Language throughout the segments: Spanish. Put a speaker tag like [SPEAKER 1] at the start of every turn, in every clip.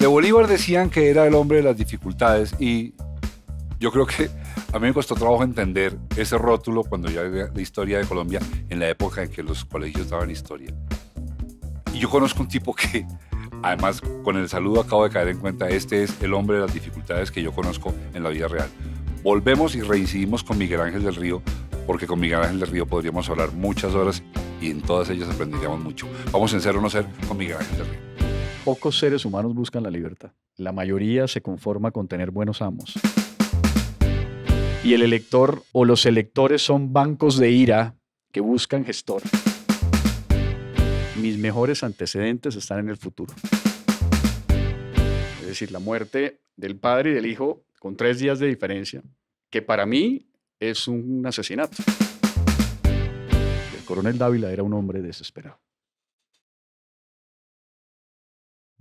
[SPEAKER 1] De Bolívar decían que era el hombre de las dificultades y yo creo que a mí me costó trabajo entender ese rótulo cuando yo era la historia de Colombia en la época en que los colegios daban historia. Y yo conozco un tipo que, además, con el saludo acabo de caer en cuenta, este es el hombre de las dificultades que yo conozco en la vida real. Volvemos y reincidimos con Miguel Ángel del Río, porque con Miguel Ángel del Río podríamos hablar muchas horas y en todas ellas aprenderíamos mucho. Vamos en ser o no ser con Miguel Ángel del Río
[SPEAKER 2] pocos seres humanos buscan la libertad. La mayoría se conforma con tener buenos amos. Y el elector o los electores son bancos de ira que buscan gestor. Mis mejores antecedentes están en el futuro. Es decir, la muerte del padre y del hijo con tres días de diferencia, que para mí es un asesinato. El coronel Dávila era un hombre desesperado.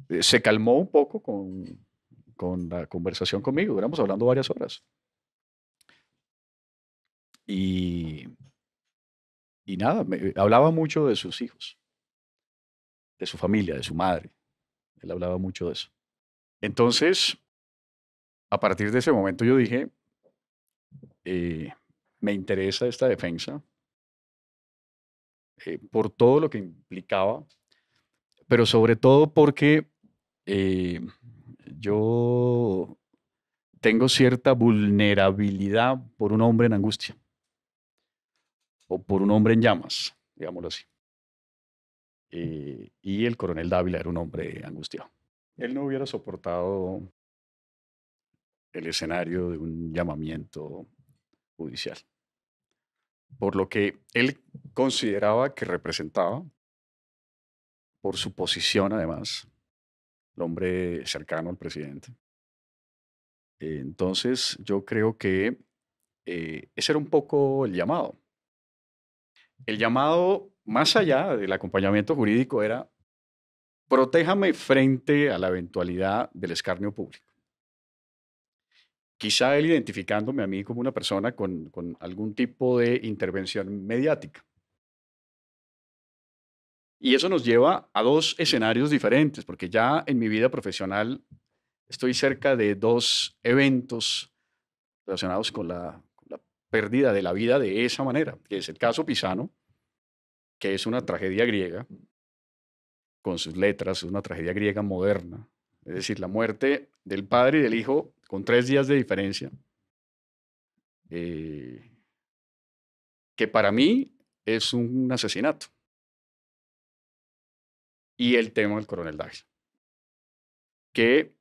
[SPEAKER 2] Eh, se calmó un poco con, con la conversación conmigo. Duramos hablando varias horas. Y, y nada, me, eh, hablaba mucho de sus hijos, de su familia, de su madre. Él hablaba mucho de
[SPEAKER 3] eso. Entonces, a partir de ese momento yo dije, eh, me interesa esta defensa
[SPEAKER 2] por todo lo que implicaba, pero sobre todo porque eh, yo tengo cierta vulnerabilidad por un hombre en angustia o por un hombre en llamas, digámoslo así. Eh, y el coronel Dávila era un hombre angustiado. Él no hubiera soportado el escenario de un llamamiento
[SPEAKER 3] judicial, por lo que él consideraba que representaba, por su posición además, el hombre cercano al presidente. Entonces, yo creo que
[SPEAKER 2] eh, ese era un poco el llamado. El llamado, más allá del acompañamiento jurídico, era protéjame frente a la eventualidad del escarnio público. Quizá él identificándome a mí como una persona con algún tipo de intervención mediática. Y eso nos lleva a dos escenarios diferentes, porque ya en mi vida profesional estoy cerca de dos eventos relacionados con la, pérdida de la vida de esa manera, que es el caso Pisano, que es una tragedia griega, con sus letras, una tragedia griega moderna, es decir, la muerte del padre y del hijo con tres días de diferencia,
[SPEAKER 3] eh, que para mí es un asesinato y el tema del coronel Dax, que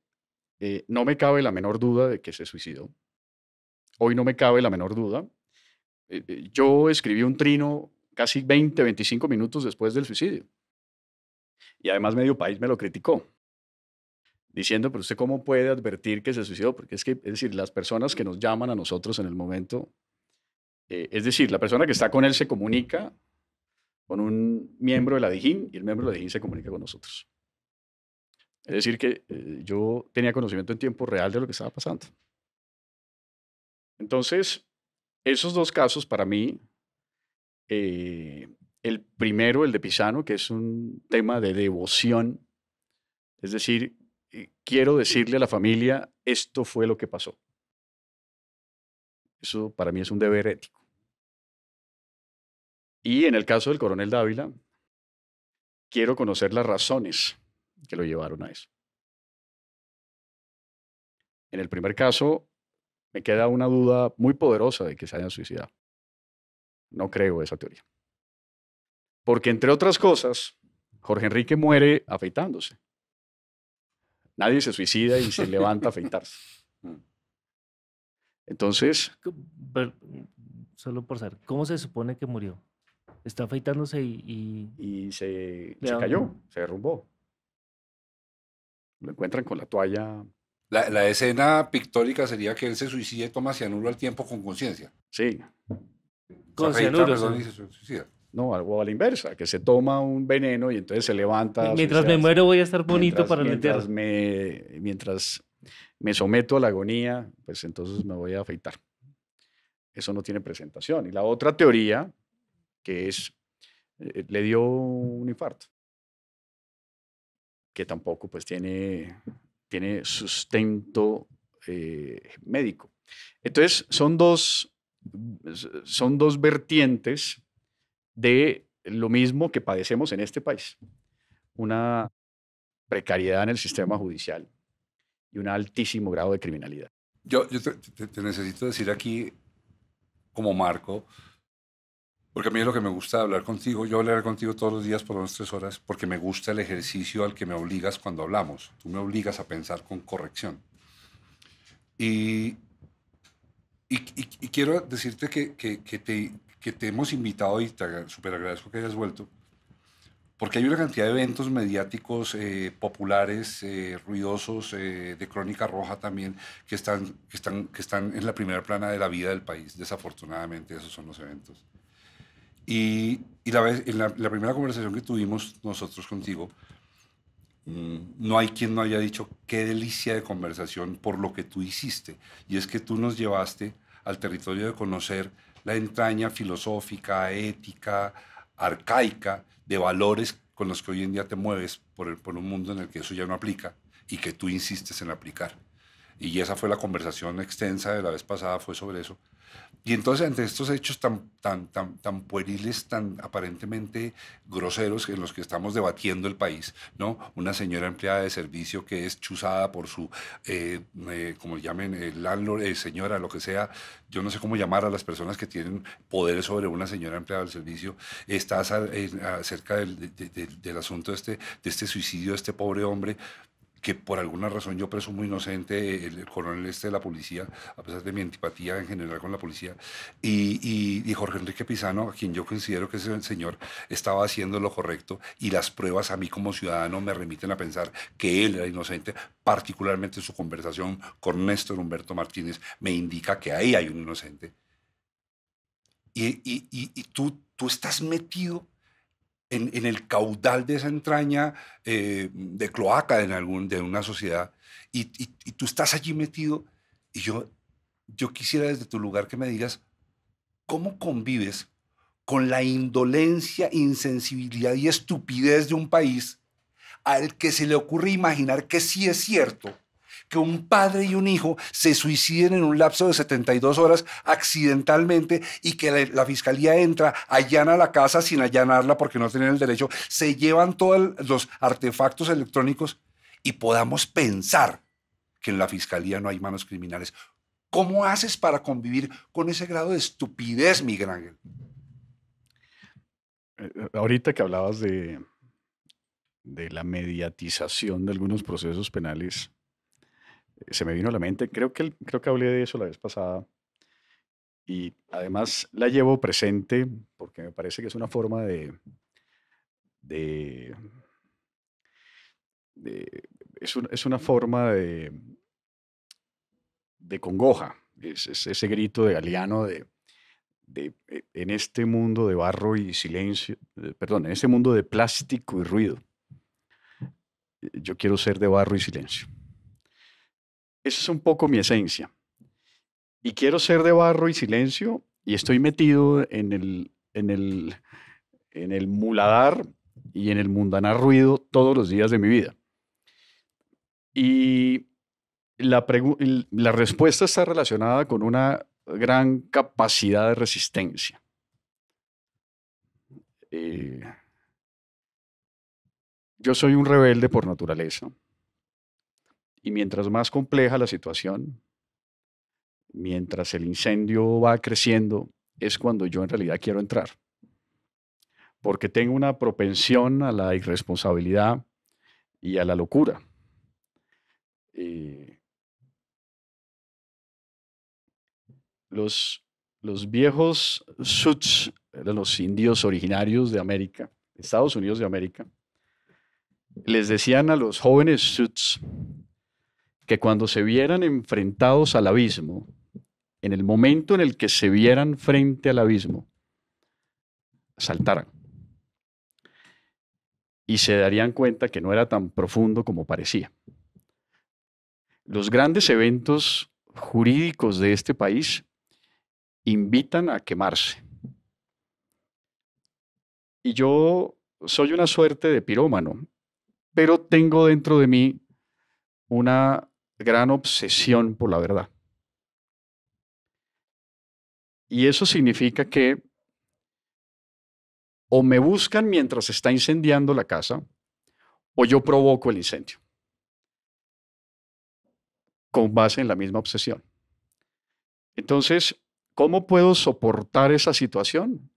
[SPEAKER 3] eh, no me cabe la menor duda de que se suicidó. Hoy no me
[SPEAKER 2] cabe la menor duda. Eh, eh, yo escribí un trino casi 20, 25 minutos después del suicidio. Y además medio país me lo criticó, diciendo, pero usted cómo puede advertir que se suicidó, porque es que, es decir, las personas que nos llaman a nosotros en el momento, es decir, la persona que está con él se comunica con un miembro de la DIJÍN y el miembro de la DIJÍN se comunica con nosotros. Es decir, que eh, yo tenía conocimiento en tiempo real de lo que estaba pasando. Entonces, esos dos casos para mí, eh, el primero, el de Pisano, que es un tema de devoción, es decir,
[SPEAKER 3] eh, quiero decirle a la familia, esto fue lo que pasó. Eso para mí es un deber ético. Y en el caso del coronel Dávila, quiero conocer las razones que lo llevaron a eso. En el primer caso, me queda una duda muy poderosa de que se haya suicidado. No creo esa teoría.
[SPEAKER 2] Porque, entre otras cosas, Jorge Enrique muere afeitándose. Nadie se suicida y se levanta a afeitarse. Entonces.
[SPEAKER 4] solo por saber, ¿cómo se supone que murió? está afeitándose y... Y, se, cayó, se derrumbó. Lo encuentran
[SPEAKER 2] con la toalla.
[SPEAKER 1] La, escena pictórica sería que él se suicida y toma cianuro al tiempo con
[SPEAKER 2] conciencia. Sí. conciencia cianuro. suicida. No, algo a la inversa, que se toma un veneno y entonces se levanta. Mientras me muero voy a estar bonito para mientras me, Mientras me someto a la agonía, pues entonces me voy a afeitar. Eso no tiene presentación. Y la otra teoría, que es, eh, le dio un infarto, que tampoco pues tiene, tiene sustento eh, médico. Entonces, son dos, son dos vertientes de lo mismo que padecemos en este país. Una precariedad en el sistema judicial y un altísimo grado de criminalidad.
[SPEAKER 1] Yo, te, necesito decir aquí, como marco, porque a mí es lo que me gusta hablar contigo. Yo hablar contigo todos los días por unas tres horas porque me gusta el ejercicio al que me obligas cuando hablamos. Tú me obligas a pensar con corrección. Y, y, quiero decirte que, que, te, que te hemos invitado y te súper agradezco que hayas vuelto porque hay una cantidad de eventos mediáticos eh, populares, eh, ruidosos, eh, de crónica roja también, que están, que, están, que están en la primera plana de la vida del país. Desafortunadamente, esos son los eventos. Y, la, vez, en la, primera conversación que tuvimos nosotros contigo, mm, no hay quien no haya dicho qué delicia de conversación por lo que tú hiciste. Y es que tú nos llevaste al territorio de conocer la entraña filosófica, ética, arcaica, de valores con los que hoy en día te mueves por un mundo en el que eso ya no aplica y que tú insistes en aplicar y esa fue la conversación extensa de la vez pasada, fue sobre eso. Y entonces ante estos hechos tan, tan, tan, tan pueriles, tan aparentemente groseros en los que estamos debatiendo el país, ¿no? Una señora empleada de servicio que es chuzada por su, eh, eh, como llamen, el eh, landlord, señora, lo que sea, yo no sé cómo llamar a las personas que tienen poder sobre una señora empleada del servicio, está acerca del, asunto este, de este suicidio de este pobre hombre, que por alguna razón yo presumo inocente, el, coronel este de la policía, a pesar de mi antipatía en general con la policía, y, y, Jorge Enrique Pizano, a quien yo considero que ese señor estaba haciendo lo correcto, y las pruebas a mí como ciudadano me remiten a pensar que él era inocente, particularmente su conversación con Néstor Humberto Martínez me indica que ahí hay un inocente. Y, tú, tú estás metido en, el caudal de esa entraña eh, de cloaca en algún, de una sociedad y, y, tú estás allí metido y yo, yo quisiera desde tu lugar que me digas, ¿cómo convives con la indolencia, insensibilidad y estupidez de un país al que se le ocurre imaginar que sí es cierto que un padre y un hijo se suiciden en un lapso de 72 horas accidentalmente y que la, fiscalía entra, allana la casa sin allanarla porque no tienen el derecho, se llevan todos los artefactos electrónicos y podamos pensar que en la fiscalía no hay manos criminales. ¿Cómo haces para convivir con ese grado de estupidez, Miguel Ángel?
[SPEAKER 2] Eh, eh, ahorita que hablabas de, de la mediatización de algunos procesos penales, se me vino a la mente, creo que, creo que hablé de eso la vez pasada, y además la llevo presente porque me parece que es una forma de, de, es, una forma de, de congoja, es, ese grito de Galeano de, de, e, en este mundo de barro y silencio, perdón, en este mundo de plástico y ruido. Yo quiero ser de barro y silencio. Esa es un poco mi esencia. Y quiero ser de barro y silencio, y estoy metido en el, en el, en el muladar y en el mundanar ruido todos los días de mi vida. Y la, respuesta está relacionada con una gran
[SPEAKER 3] capacidad de resistencia. Eh, yo soy un rebelde por naturaleza.
[SPEAKER 2] Y mientras más compleja la situación, mientras el incendio va creciendo, es cuando yo en realidad quiero entrar. Porque tengo una propensión a la irresponsabilidad y a la locura. Eh, los, los viejos Suts, los indios originarios de América, Estados Unidos de América, les decían a los jóvenes Suts, que cuando se vieran enfrentados al abismo, en el momento en el que se vieran frente al abismo, saltaran. Y se darían cuenta que no era tan profundo como parecía. Los grandes eventos jurídicos de este país invitan a quemarse. Y yo soy una suerte de pirómano, pero tengo dentro de mí
[SPEAKER 3] una gran obsesión por la verdad. Y eso significa que o me buscan mientras
[SPEAKER 2] está incendiando la casa, o yo provoco el incendio, con base en la misma obsesión. Entonces, ¿cómo puedo soportar esa situación?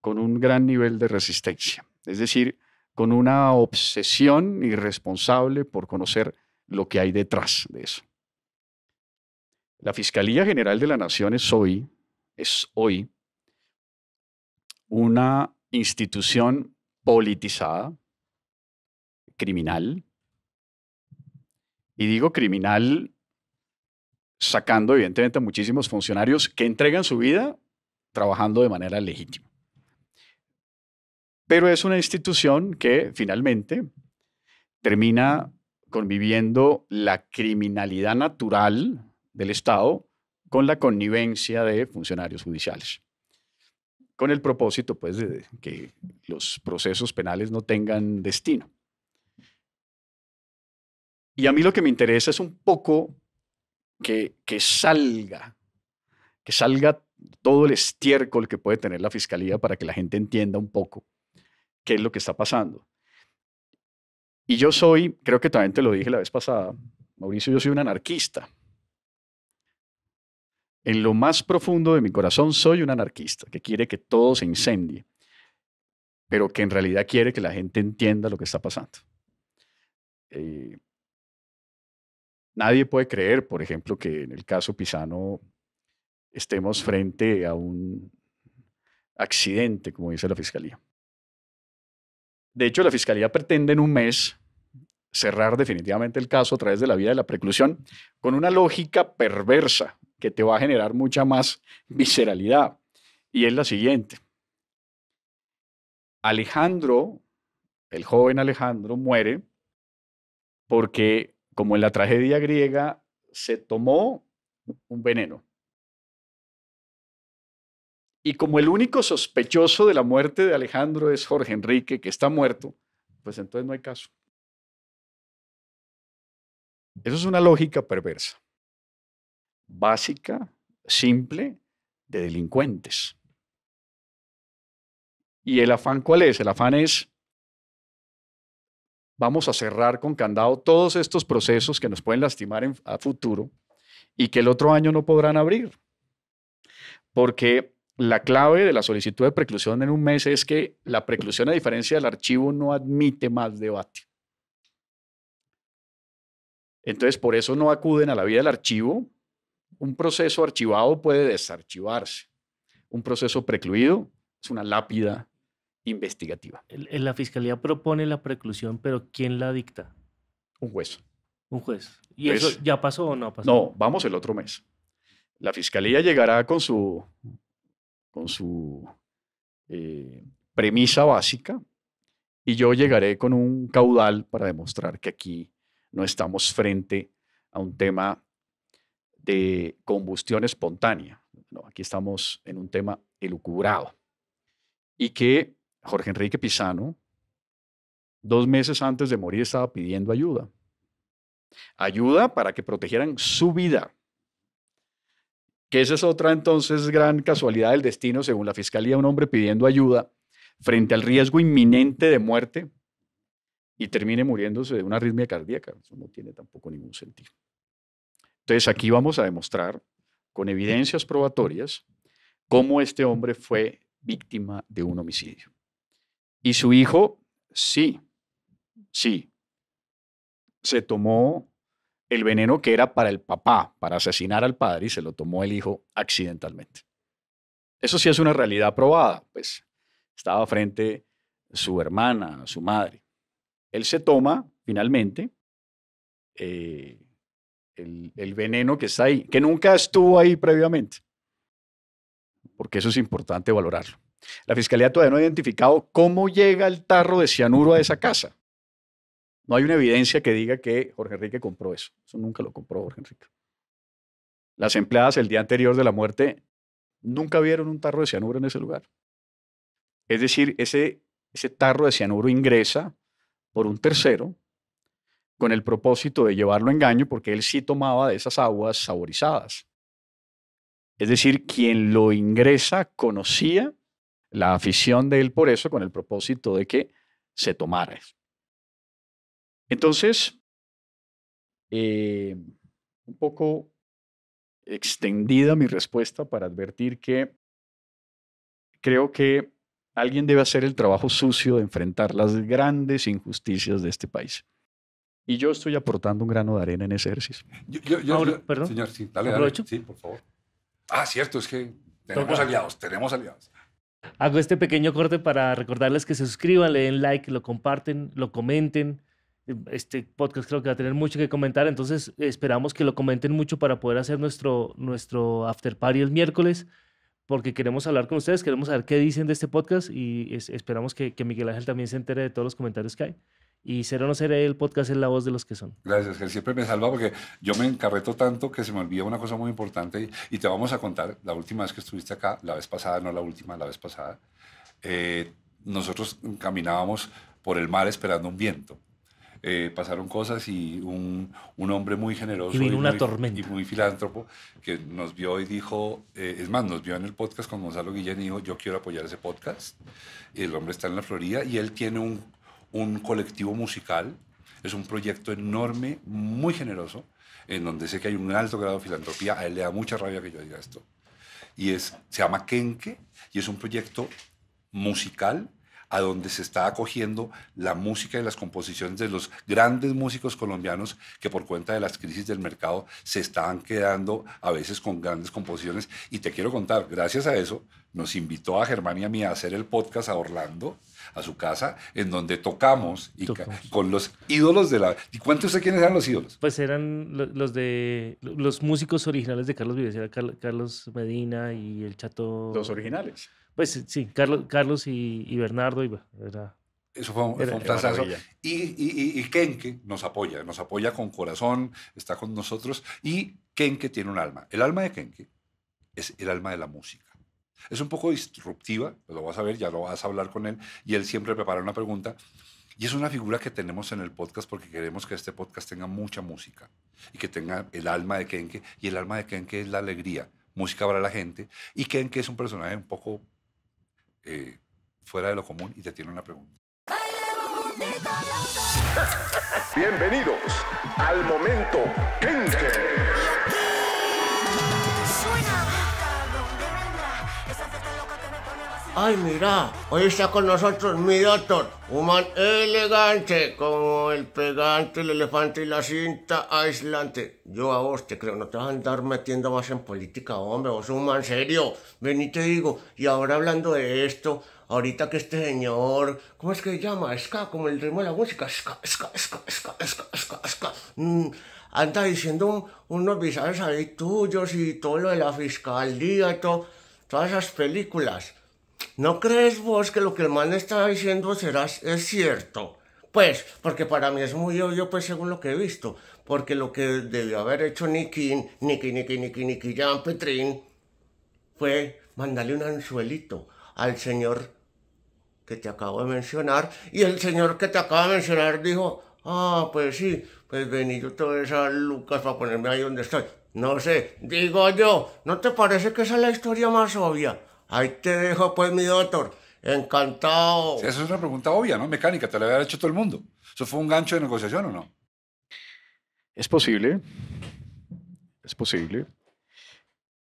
[SPEAKER 2] Con un gran nivel de resistencia, es decir, con una obsesión irresponsable por conocer lo que hay detrás de eso. La Fiscalía General de la Nación es hoy, es hoy una institución politizada, criminal. Y digo criminal sacando evidentemente a muchísimos funcionarios que entregan su vida trabajando de manera legítima. Pero es una institución que finalmente termina conviviendo la criminalidad natural del Estado con la connivencia de funcionarios judiciales. Con el propósito, pues, de que los procesos penales no tengan destino. Y a mí lo que me interesa es un poco que, que salga, que salga todo el estiércol que puede tener la fiscalía para que la gente entienda un poco qué es lo que está pasando. Y yo soy, creo que también te lo dije la vez pasada, Mauricio, yo soy un anarquista. En lo más profundo de mi corazón soy un anarquista que quiere que todo se incendie, pero que en realidad quiere que la gente entienda lo que está pasando. Eh, nadie puede creer, por ejemplo, que en el caso Pisano estemos frente a un accidente, como dice la Fiscalía. De hecho, la Fiscalía pretende en un mes cerrar definitivamente el caso a través de la vía de la preclusión con una lógica perversa que te va a generar mucha más visceralidad. Y es la siguiente. Alejandro, el joven Alejandro, muere porque, como en la tragedia griega, se tomó un veneno.
[SPEAKER 3] Y como el único sospechoso de la muerte de Alejandro es Jorge Enrique, que está muerto, pues entonces no hay caso. Eso es una lógica perversa, básica, simple,
[SPEAKER 2] de delincuentes. ¿Y el afán cuál es? El afán es, vamos a cerrar con candado todos estos procesos que nos pueden lastimar a futuro y que el otro año no podrán abrir. Porque la clave de la solicitud de preclusión en un mes es que la preclusión, a diferencia del archivo, no admite más debate. Entonces, por eso no acuden a la vía del archivo. Un proceso archivado puede desarchivarse. Un proceso precluido es una lápida investigativa.
[SPEAKER 4] La fiscalía propone la preclusión, pero ¿quién la dicta? Un juez. Un juez. ¿Y pues eso ya pasó o no pasó? No,
[SPEAKER 2] vamos el otro mes. La fiscalía llegará con su con su eh, premisa básica y yo llegaré con un caudal para demostrar que aquí no estamos frente a un tema de combustión espontánea. aquí estamos en un tema elucubrado. Y que Jorge Enrique Pisano, dos meses antes de morir, estaba pidiendo ayuda. Ayuda para que protegieran su vida, que esa es otra entonces gran casualidad del destino, según la fiscalía, un hombre pidiendo ayuda frente al riesgo inminente de muerte y termine muriéndose de una arritmia cardíaca. Eso no tiene tampoco ningún sentido. Entonces aquí vamos a demostrar con evidencias probatorias cómo este hombre fue víctima de un homicidio. Y su hijo, sí, sí, se tomó el veneno que era para el papá, para asesinar al padre, y se lo tomó el hijo accidentalmente. Eso sí es una realidad probada, pues estaba frente a su hermana, a su madre. Él se toma finalmente eh, el, el veneno que está ahí, que nunca estuvo ahí previamente, porque eso es importante valorarlo. La fiscalía todavía no ha identificado cómo llega el tarro de cianuro a esa casa. No hay una evidencia que diga que Jorge Enrique compró eso. Eso nunca lo compró Jorge Enrique. Las empleadas el día anterior de la muerte nunca vieron un tarro de cianuro en ese lugar. Es decir, ese, ese tarro de cianuro ingresa por un tercero con el propósito de llevarlo a engaño porque él sí tomaba de esas aguas saborizadas. Es decir, quien lo ingresa conocía la afición de él por eso con el propósito de que
[SPEAKER 3] se tomara eso. Entonces, eh, un poco extendida mi respuesta para advertir
[SPEAKER 2] que creo que alguien debe hacer el trabajo sucio de enfrentar las grandes injusticias de este país. Y yo estoy aportando un grano de arena en ese ejercicio.
[SPEAKER 1] Yo, perdón. Señor, sí, dale, dale, Sí, por favor. Ah, cierto, es que tenemos aliados, tenemos aliados.
[SPEAKER 4] Hago este pequeño corte para recordarles que se suscriban, le den like, lo comparten, lo comenten, este podcast creo que va a tener mucho que comentar, entonces esperamos que lo comenten mucho para poder hacer nuestro, nuestro after party el miércoles, porque queremos hablar con ustedes, queremos saber qué dicen de este podcast y esperamos que, que Miguel Ángel también se entere de todos los comentarios que hay. Y ser o no ser el podcast en la voz de los que son.
[SPEAKER 1] Gracias, que siempre me salva porque yo me encarreto tanto que se me olvida una cosa muy importante y, te vamos a contar, la última vez que estuviste acá, la vez pasada, no la última, la vez pasada, eh, nosotros caminábamos por el mar esperando un viento eh, pasaron cosas y un, hombre muy generoso. Y muy, filántropo que nos vio y dijo, eh, es más, nos vio en el podcast con Gonzalo Guillén y dijo, yo quiero apoyar ese podcast. El hombre está en la Florida y él tiene un, colectivo musical. Es un proyecto enorme, muy generoso, en donde sé que hay un alto grado de filantropía. A él le da mucha rabia que yo diga esto. Y es, se llama Kenke y es un proyecto musical a donde se está acogiendo la música y las composiciones de los grandes músicos colombianos que por cuenta de las crisis del mercado se estaban quedando a veces con grandes composiciones. Y te quiero contar, gracias a eso nos invitó a Germán y a mí a hacer el podcast a Orlando, a su casa, en donde tocamos, con los ídolos de la... ¿Y cuántos usted quiénes eran los ídolos?
[SPEAKER 4] Pues eran los de los músicos originales de Carlos Vives, Carlos Medina y el Chato... Los originales. Pues sí, Carlos, Carlos y, Bernardo, iba. era, eso fue un, fue
[SPEAKER 1] Y, y, Kenke nos apoya, nos apoya con corazón, está con nosotros. Y Kenke tiene un alma. El alma de Kenke es el alma de la música. Es un poco disruptiva, lo vas a ver, ya lo vas a hablar con él. Y él siempre prepara una pregunta. Y es una figura que tenemos en el podcast porque queremos que este podcast tenga mucha música y que tenga el alma de Kenke. Y el alma de Kenke es la alegría, música para la gente. Y Kenke es un personaje un poco eh, fuera de lo común y te tiene una pregunta.
[SPEAKER 5] Bienvenidos al momento Kenke. Ay, mira, hoy está con nosotros mi doctor, un man elegante, como el pegante, el elefante y la cinta aislante. Yo a vos te creo, no te vas a andar metiendo más en política, hombre, vos un man serio. Ven y te digo, y ahora hablando de esto, ahorita que este señor, ¿cómo es que se llama? Esca, como el ritmo de la música, esca, esca, esca, esca, ska, ska, ska. Mm, anda diciendo unos visajes ahí tuyos y todo lo de la fiscalía y todo, todas esas películas. ¿no crees vos que lo que el man está diciendo será, es cierto? Pues, porque para mí es muy obvio, pues según lo que he visto, porque lo que debió haber hecho Nikin, Nicky, Nicky, Nicky, Nicky Jean Petrin fue mandarle un anzuelito al señor que te acabo de mencionar, y el señor que te acabo de mencionar dijo, ah, pues sí, pues vení yo todo esa Lucas para ponerme ahí donde estoy. No sé, digo yo, ¿no te parece que esa es la historia más obvia? Ahí te dejo pues mi doctor. Encantado. Esa es una pregunta obvia, ¿no?
[SPEAKER 2] Mecánica, te la había hecho todo el mundo. ¿Eso fue un gancho de negociación o no? Es posible. Es posible.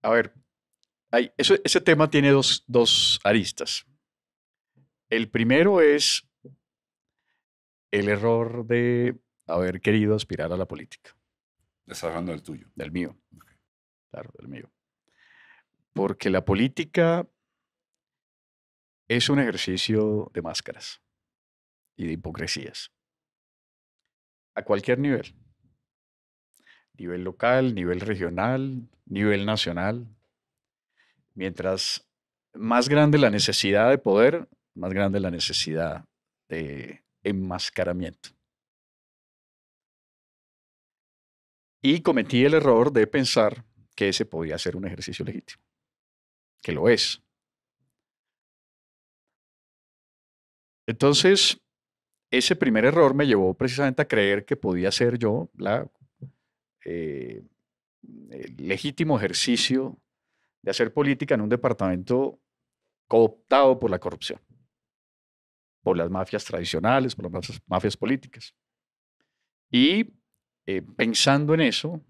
[SPEAKER 2] A ver, eso, ese tema tiene dos, aristas. El primero es el error de haber querido aspirar a la política. Estás hablando del tuyo. Del mío. Claro, del mío porque la
[SPEAKER 3] política es un ejercicio de máscaras y de hipocresías a cualquier nivel.
[SPEAKER 2] Nivel local, nivel regional, nivel nacional.
[SPEAKER 3] Mientras más grande la necesidad de poder, más grande la necesidad de enmascaramiento. Y cometí el error de pensar que ese podía ser un ejercicio legítimo que lo es. Entonces,
[SPEAKER 2] ese primer error me llevó precisamente a creer que podía ser yo eh, el legítimo ejercicio de hacer política en un departamento cooptado por la corrupción, por las mafias tradicionales, por las mafias, políticas. Y eh, pensando en
[SPEAKER 3] eso,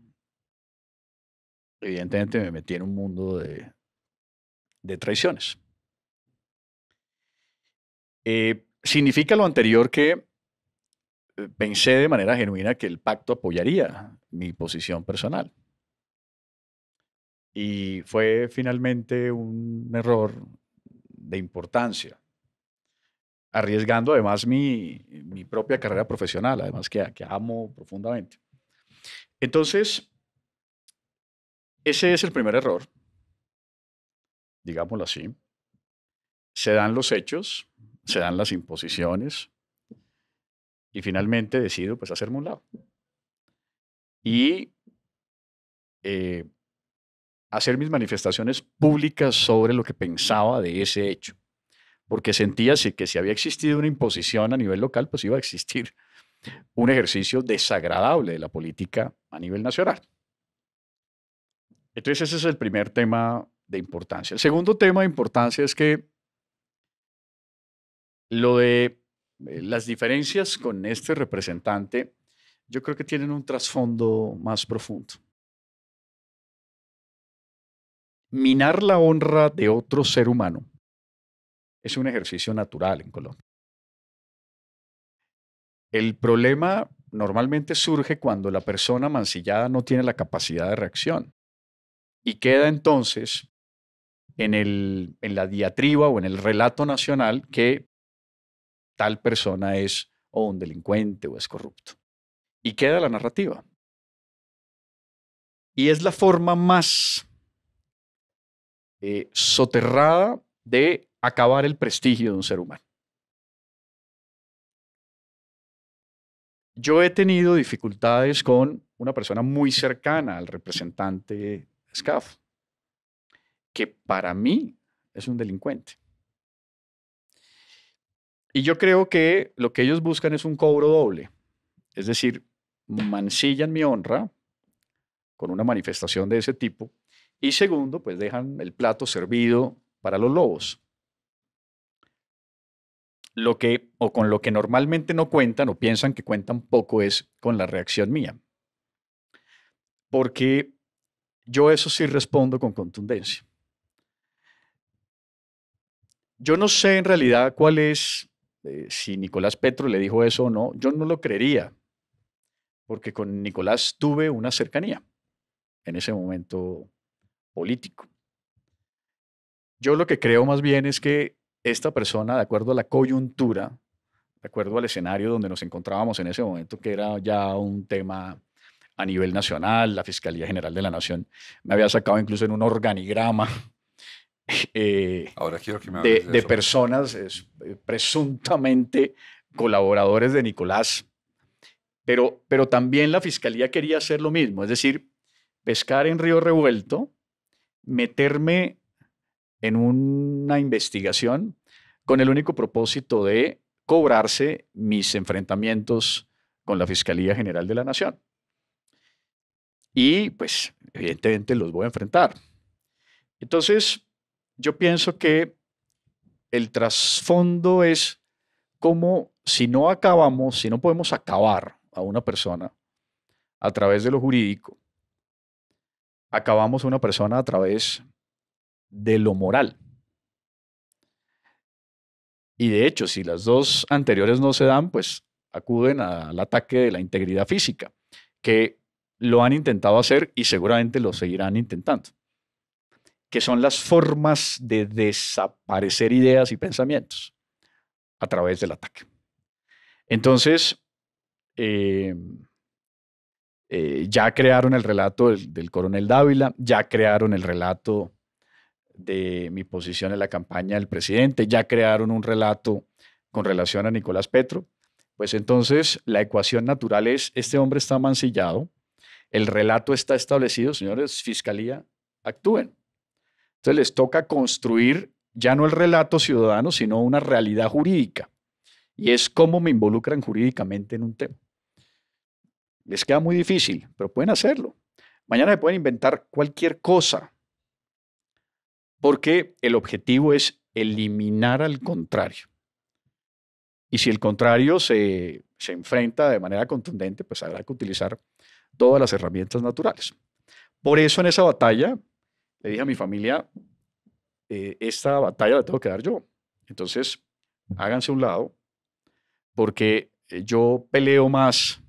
[SPEAKER 3] evidentemente me metí en un mundo de, de traiciones. Eh, significa lo
[SPEAKER 2] anterior que eh, pensé de manera genuina que el pacto apoyaría mi posición personal. Y fue finalmente un error de importancia, arriesgando además mi, propia carrera profesional, además que amo profundamente. Entonces, ese es el primer error digámoslo así, se dan los hechos, se dan las imposiciones y finalmente decido pues hacerme un lado. Y eh, hacer mis manifestaciones públicas sobre lo que pensaba de ese hecho, porque sentía que si había existido una imposición a nivel local, pues iba a existir un ejercicio desagradable de la política a nivel nacional. Entonces ese es el primer tema de importancia. El segundo tema de importancia es que lo de eh, las diferencias con este representante, yo creo que tienen un trasfondo
[SPEAKER 3] más profundo. Minar la honra de otro ser humano es un ejercicio natural en Colombia.
[SPEAKER 2] El problema normalmente surge cuando la persona mancillada no tiene la capacidad de reacción y queda entonces en, la diatriba o en el relato nacional que tal persona
[SPEAKER 3] es o un delincuente o es corrupto. Y queda la narrativa. Y es la forma más eh, soterrada de acabar el prestigio de un ser humano. Yo he tenido dificultades con una persona
[SPEAKER 2] muy cercana al representante SCAF, que para mí es un delincuente. Y yo creo que lo que ellos buscan es un cobro doble. Es decir, mancillan mi honra con una manifestación de ese tipo. Y segundo, pues dejan el plato servido para los lobos. Lo que, o con lo que normalmente no cuentan o piensan que cuentan poco es con la reacción mía. Porque yo eso sí respondo con contundencia. Yo no sé en realidad cuál es, eh, si Nicolás Petro le dijo eso o no, yo no lo creería, porque con Nicolás tuve una cercanía en ese momento político. Yo lo que creo más bien es que esta persona, de acuerdo a la coyuntura, de acuerdo al escenario donde nos encontrábamos en ese momento, que era ya un tema a nivel nacional, la Fiscalía General de la Nación me había sacado incluso en un organigrama Eh, Ahora quiero que me de, de personas eh, presuntamente colaboradores de Nicolás. Pero, pero también la fiscalía quería hacer lo mismo, es decir, pescar en río revuelto, meterme en una investigación con el único propósito de cobrarse mis enfrentamientos con la Fiscalía General de la Nación. Y pues evidentemente los voy a enfrentar. Entonces, yo pienso que el trasfondo es como si no acabamos, si no podemos acabar a una persona a través de lo jurídico, acabamos a una persona a través de lo moral. Y de hecho, si las dos anteriores no se dan, pues acuden al ataque de la integridad física, que lo han intentado hacer y seguramente lo seguirán intentando que son las formas de desaparecer ideas y pensamientos a través del ataque. Entonces, eh, eh, ya crearon el relato del, del, coronel Dávila, ya crearon el relato de mi posición en la campaña del presidente, ya crearon un relato con relación a Nicolás Petro. Pues entonces la ecuación natural es, este hombre está mancillado, el relato está establecido, señores, fiscalía, actúen les toca construir ya no el relato ciudadano, sino una realidad jurídica. Y es cómo me involucran jurídicamente en un tema. Les queda muy difícil, pero pueden hacerlo. Mañana me pueden inventar cualquier cosa, porque el objetivo es eliminar al contrario. Y si el contrario se, se enfrenta de manera contundente, pues habrá que utilizar todas las herramientas naturales. Por eso en esa batalla le dije a mi familia, eh, esta batalla la tengo que dar yo. Entonces, háganse un lado, porque eh, yo peleo más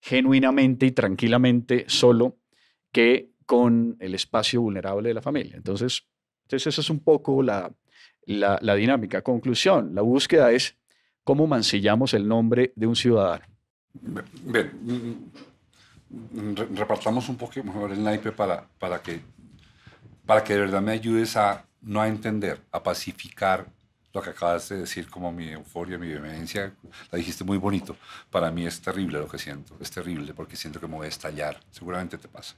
[SPEAKER 2] genuinamente y tranquilamente solo que con el espacio vulnerable de la familia. Entonces, entonces esa es un poco la, la, la dinámica. Conclusión, la búsqueda es cómo mancillamos el nombre de un ciudadano. Bien,
[SPEAKER 1] mm, mm, mm, repartamos un poquito mejor el naipe para, para que para que de verdad me ayudes a no a entender, a pacificar lo que acabas de decir, como mi euforia, mi vivencia, la dijiste muy bonito. Para mí es terrible lo que siento, es terrible porque siento que me voy a estallar. Seguramente te pasa.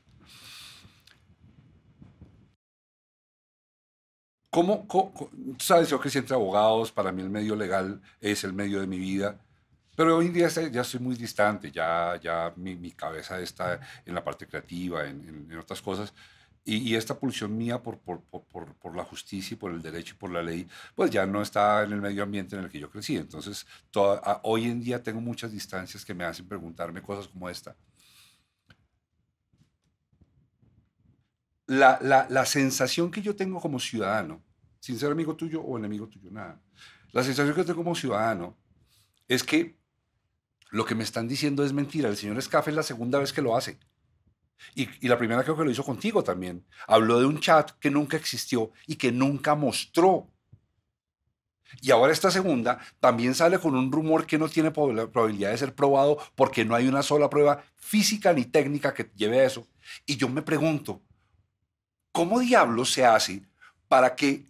[SPEAKER 1] ¿Cómo, Tú sabes, yo crecí entre abogados, para mí el medio legal es el medio de mi vida, pero hoy en día ya soy muy distante, ya, ya mi, cabeza está en la parte creativa, en otras cosas. Y, esta pulsión mía por la justicia y por el derecho y por la ley, pues ya no está en el medio ambiente en el que yo crecí. Entonces, hoy en día tengo muchas distancias que me hacen preguntarme cosas como esta. La, la sensación que yo tengo como ciudadano, sin ser amigo tuyo o enemigo tuyo, nada, la sensación que tengo como ciudadano es que lo que me están diciendo es mentira. El señor Escafe es la segunda vez que lo hace. Y, la primera creo que lo hizo contigo también. Habló de un chat que nunca existió y que nunca mostró. Y ahora esta segunda también sale con un rumor que no tiene probabilidad de ser probado porque no hay una sola prueba física ni técnica que lleve a eso. Y yo me pregunto, ¿cómo diablos se hace para que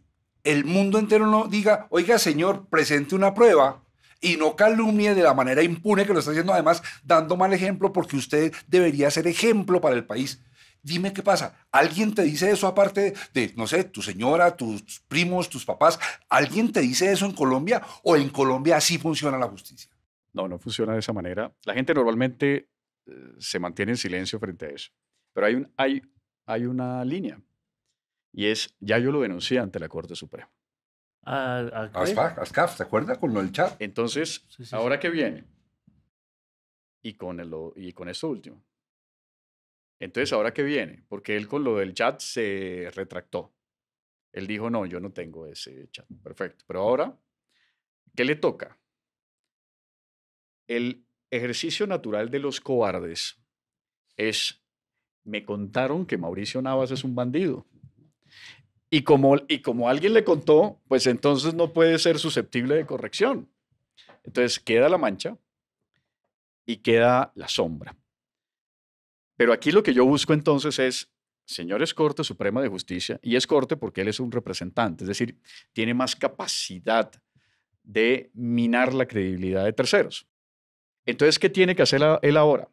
[SPEAKER 1] el mundo entero no diga, oiga señor, presente una prueba y no calumnie de la manera impune que lo está haciendo, además dando mal ejemplo porque usted debería ser ejemplo para el país. Dime qué pasa. ¿Alguien te dice eso aparte de, no sé, tu señora,
[SPEAKER 2] tus primos, tus papás? ¿Alguien te dice eso en Colombia o en Colombia así funciona la justicia? No, no funciona de esa manera. La gente normalmente eh, se mantiene en silencio frente a eso. Pero hay, hay una línea y es, ya yo lo denuncié ante la Corte Suprema.
[SPEAKER 4] ¿se
[SPEAKER 2] acuerda con del chat? Entonces, ahora qué que viene, y con, el, y con esto último. Entonces, ahora que viene, porque él con lo del chat se retractó. Él dijo, no, yo no tengo ese chat. Perfecto. Pero ahora, ¿qué le toca? El ejercicio natural de los cobardes es, me contaron que Mauricio Navas es un bandido. Y como, y como alguien le contó, pues entonces no puede ser susceptible de corrección. Entonces queda la mancha y queda la sombra. Pero aquí lo que yo busco entonces es, señor es Corte Suprema de Justicia, y es Corte porque él es un representante, es decir, tiene más capacidad de minar la credibilidad de terceros. Entonces, ¿qué tiene que hacer él ahora?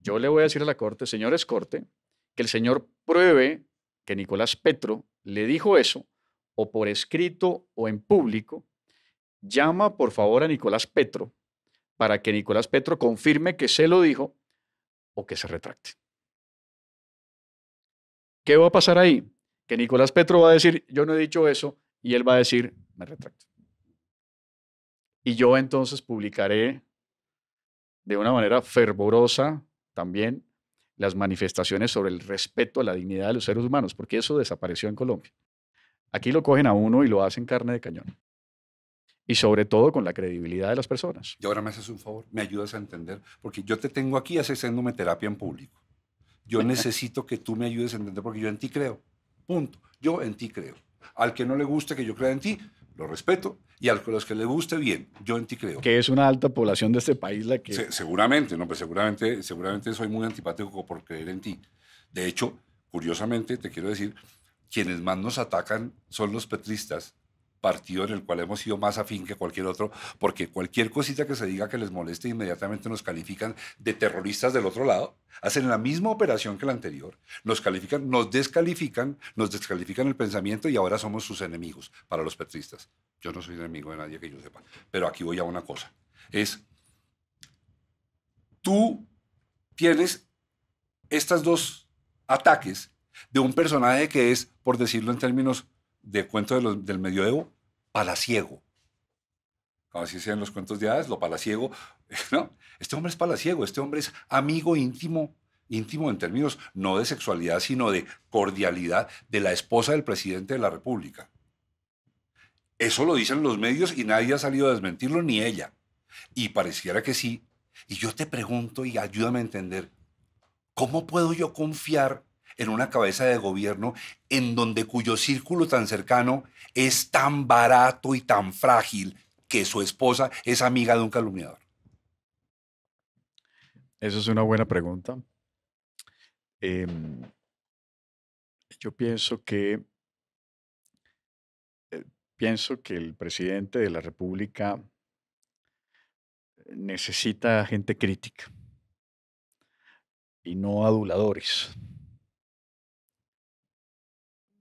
[SPEAKER 2] Yo le voy a decir a la Corte, señor es Corte, que el señor pruebe que Nicolás Petro le dijo eso, o por escrito o en público, llama por favor a Nicolás Petro para que Nicolás Petro confirme que se lo dijo o que se retracte.
[SPEAKER 3] ¿Qué va a pasar ahí? Que Nicolás Petro va a decir, yo no he dicho eso, y él va a decir, me retracto. Y yo
[SPEAKER 2] entonces publicaré de una manera fervorosa también las manifestaciones sobre el respeto a la dignidad de los seres humanos, porque eso desapareció en Colombia. Aquí lo cogen a uno y lo hacen carne de cañón. Y sobre todo con la credibilidad de las personas. Y ahora me haces un favor, me ayudas a entender, porque yo te tengo aquí mi terapia en público.
[SPEAKER 1] Yo necesito que tú me ayudes a entender, porque yo en ti creo. Punto. Yo en ti creo. Al que no le guste que yo crea en ti, lo respeto y a los que les guste bien, yo en ti creo.
[SPEAKER 2] Que es una alta población de este país la que...
[SPEAKER 1] seguramente, no, pero pues seguramente, seguramente soy muy antipático por creer en ti. De hecho, curiosamente, te quiero decir, quienes más nos atacan son los petristas partido en el cual hemos sido más afín que cualquier otro, porque cualquier cosita que se diga que les moleste, inmediatamente nos califican de terroristas del otro lado, hacen la misma operación que la anterior, nos califican, nos descalifican, nos descalifican el pensamiento y ahora somos sus enemigos para los petristas. Yo no soy enemigo de nadie que yo sepa, pero aquí voy a una cosa, es, tú tienes estas dos ataques de un personaje que es, por decirlo en términos cuento de cuentos del medioevo palaciego. Así sean los cuentos de hadas, lo palaciego. No, este hombre es palaciego, este hombre es amigo íntimo, íntimo en términos no de sexualidad, sino de cordialidad de la esposa del presidente de la República. Eso lo dicen los medios y nadie ha salido a desmentirlo, ni ella. Y pareciera que sí. Y yo te pregunto y ayúdame a entender, ¿cómo puedo yo confiar en una cabeza de gobierno en donde cuyo círculo tan cercano es tan barato y tan frágil que su esposa es amiga
[SPEAKER 2] de un calumniador? Esa es una buena pregunta. Em, yo pienso que eh, pienso que el presidente de la República
[SPEAKER 3] necesita gente crítica y no aduladores.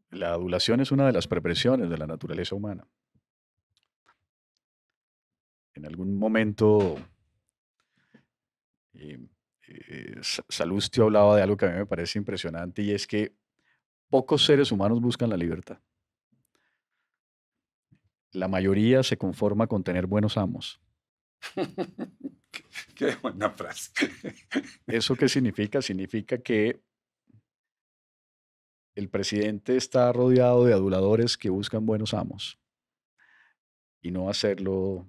[SPEAKER 3] La adulación es una de las prepresiones de la naturaleza humana. En algún
[SPEAKER 2] momento, eh, eh, Salustio hablaba de algo que a mí me parece impresionante y es que pocos seres humanos buscan la libertad. La mayoría se conforma con tener buenos amos.
[SPEAKER 1] Qué buena frase.
[SPEAKER 2] ¿Eso qué significa? Significa que el presidente está rodeado de aduladores que buscan buenos amos y no hacerlo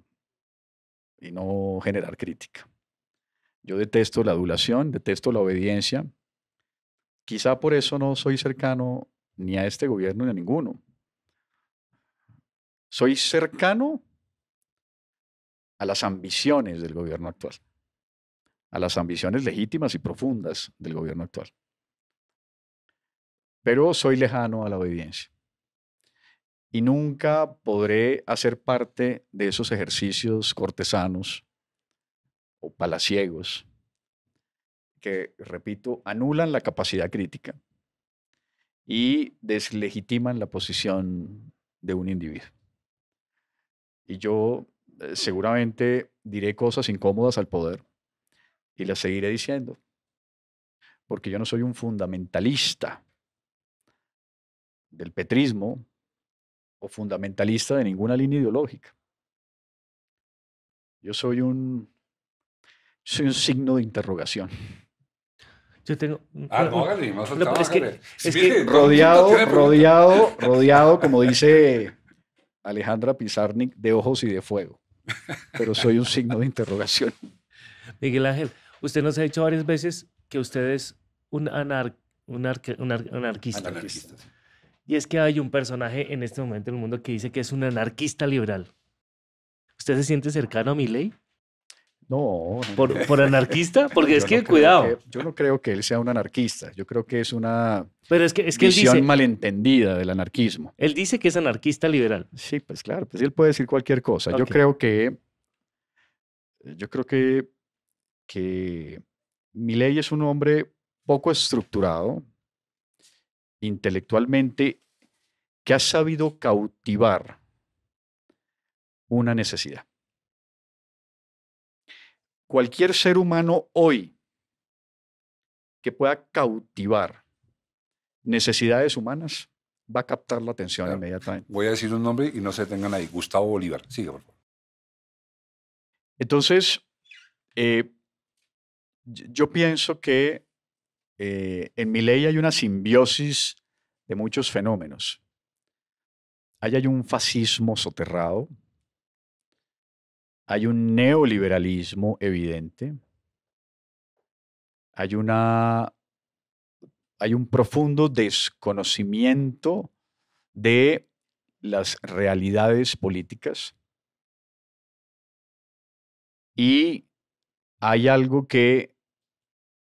[SPEAKER 2] y no generar crítica. Yo detesto la adulación, detesto la obediencia. Quizá por eso no soy cercano ni a este gobierno ni a ninguno. Soy cercano a las ambiciones del gobierno actual, a las ambiciones legítimas y profundas del gobierno actual pero soy lejano a la obediencia. Y nunca podré hacer parte de esos ejercicios cortesanos o palaciegos que, repito, anulan la capacidad crítica y deslegitiman la posición de un individuo. Y yo eh, seguramente diré cosas incómodas al poder y las seguiré diciendo, porque yo no soy un fundamentalista del petrismo o fundamentalista de ninguna línea ideológica. Yo soy un, soy un signo de interrogación. Yo tengo.
[SPEAKER 1] rodeado,
[SPEAKER 2] rodeado, rodeado, como dice Alejandra Pizarnik, de ojos y de fuego. Pero soy un signo de interrogación.
[SPEAKER 4] Miguel Ángel, usted nos ha dicho varias veces que usted es un, anarquista. Y es que hay un personaje en este momento en el mundo que dice que es un anarquista liberal. ¿Usted se siente cercano a mi No. ¿Por, anarquista? Porque es que, cuidado.
[SPEAKER 2] yo no creo que él sea un anarquista. Yo creo que es una
[SPEAKER 4] Pero es que, es que visión
[SPEAKER 2] malentendida del anarquismo. Él dice
[SPEAKER 4] que es anarquista liberal. Sí, pues claro,
[SPEAKER 2] pues él puede decir cualquier cosa. Yo creo que. Yo creo que, que es un hombre poco estructurado, intelectualmente que ha sabido
[SPEAKER 3] cautivar una necesidad. Cualquier ser humano hoy que
[SPEAKER 2] pueda cautivar necesidades humanas va a captar la atención
[SPEAKER 1] inmediatamente. Voy a decir un nombre y no se tengan ahí. Gustavo Bolívar. Sigue, por favor.
[SPEAKER 2] Entonces, eh, yo pienso que eh, en mi ley hay una simbiosis de muchos fenómenos. Ahí hay un fascismo soterrado, hay un neoliberalismo evidente, hay un profundo desconocimiento de
[SPEAKER 3] las realidades políticas y hay algo que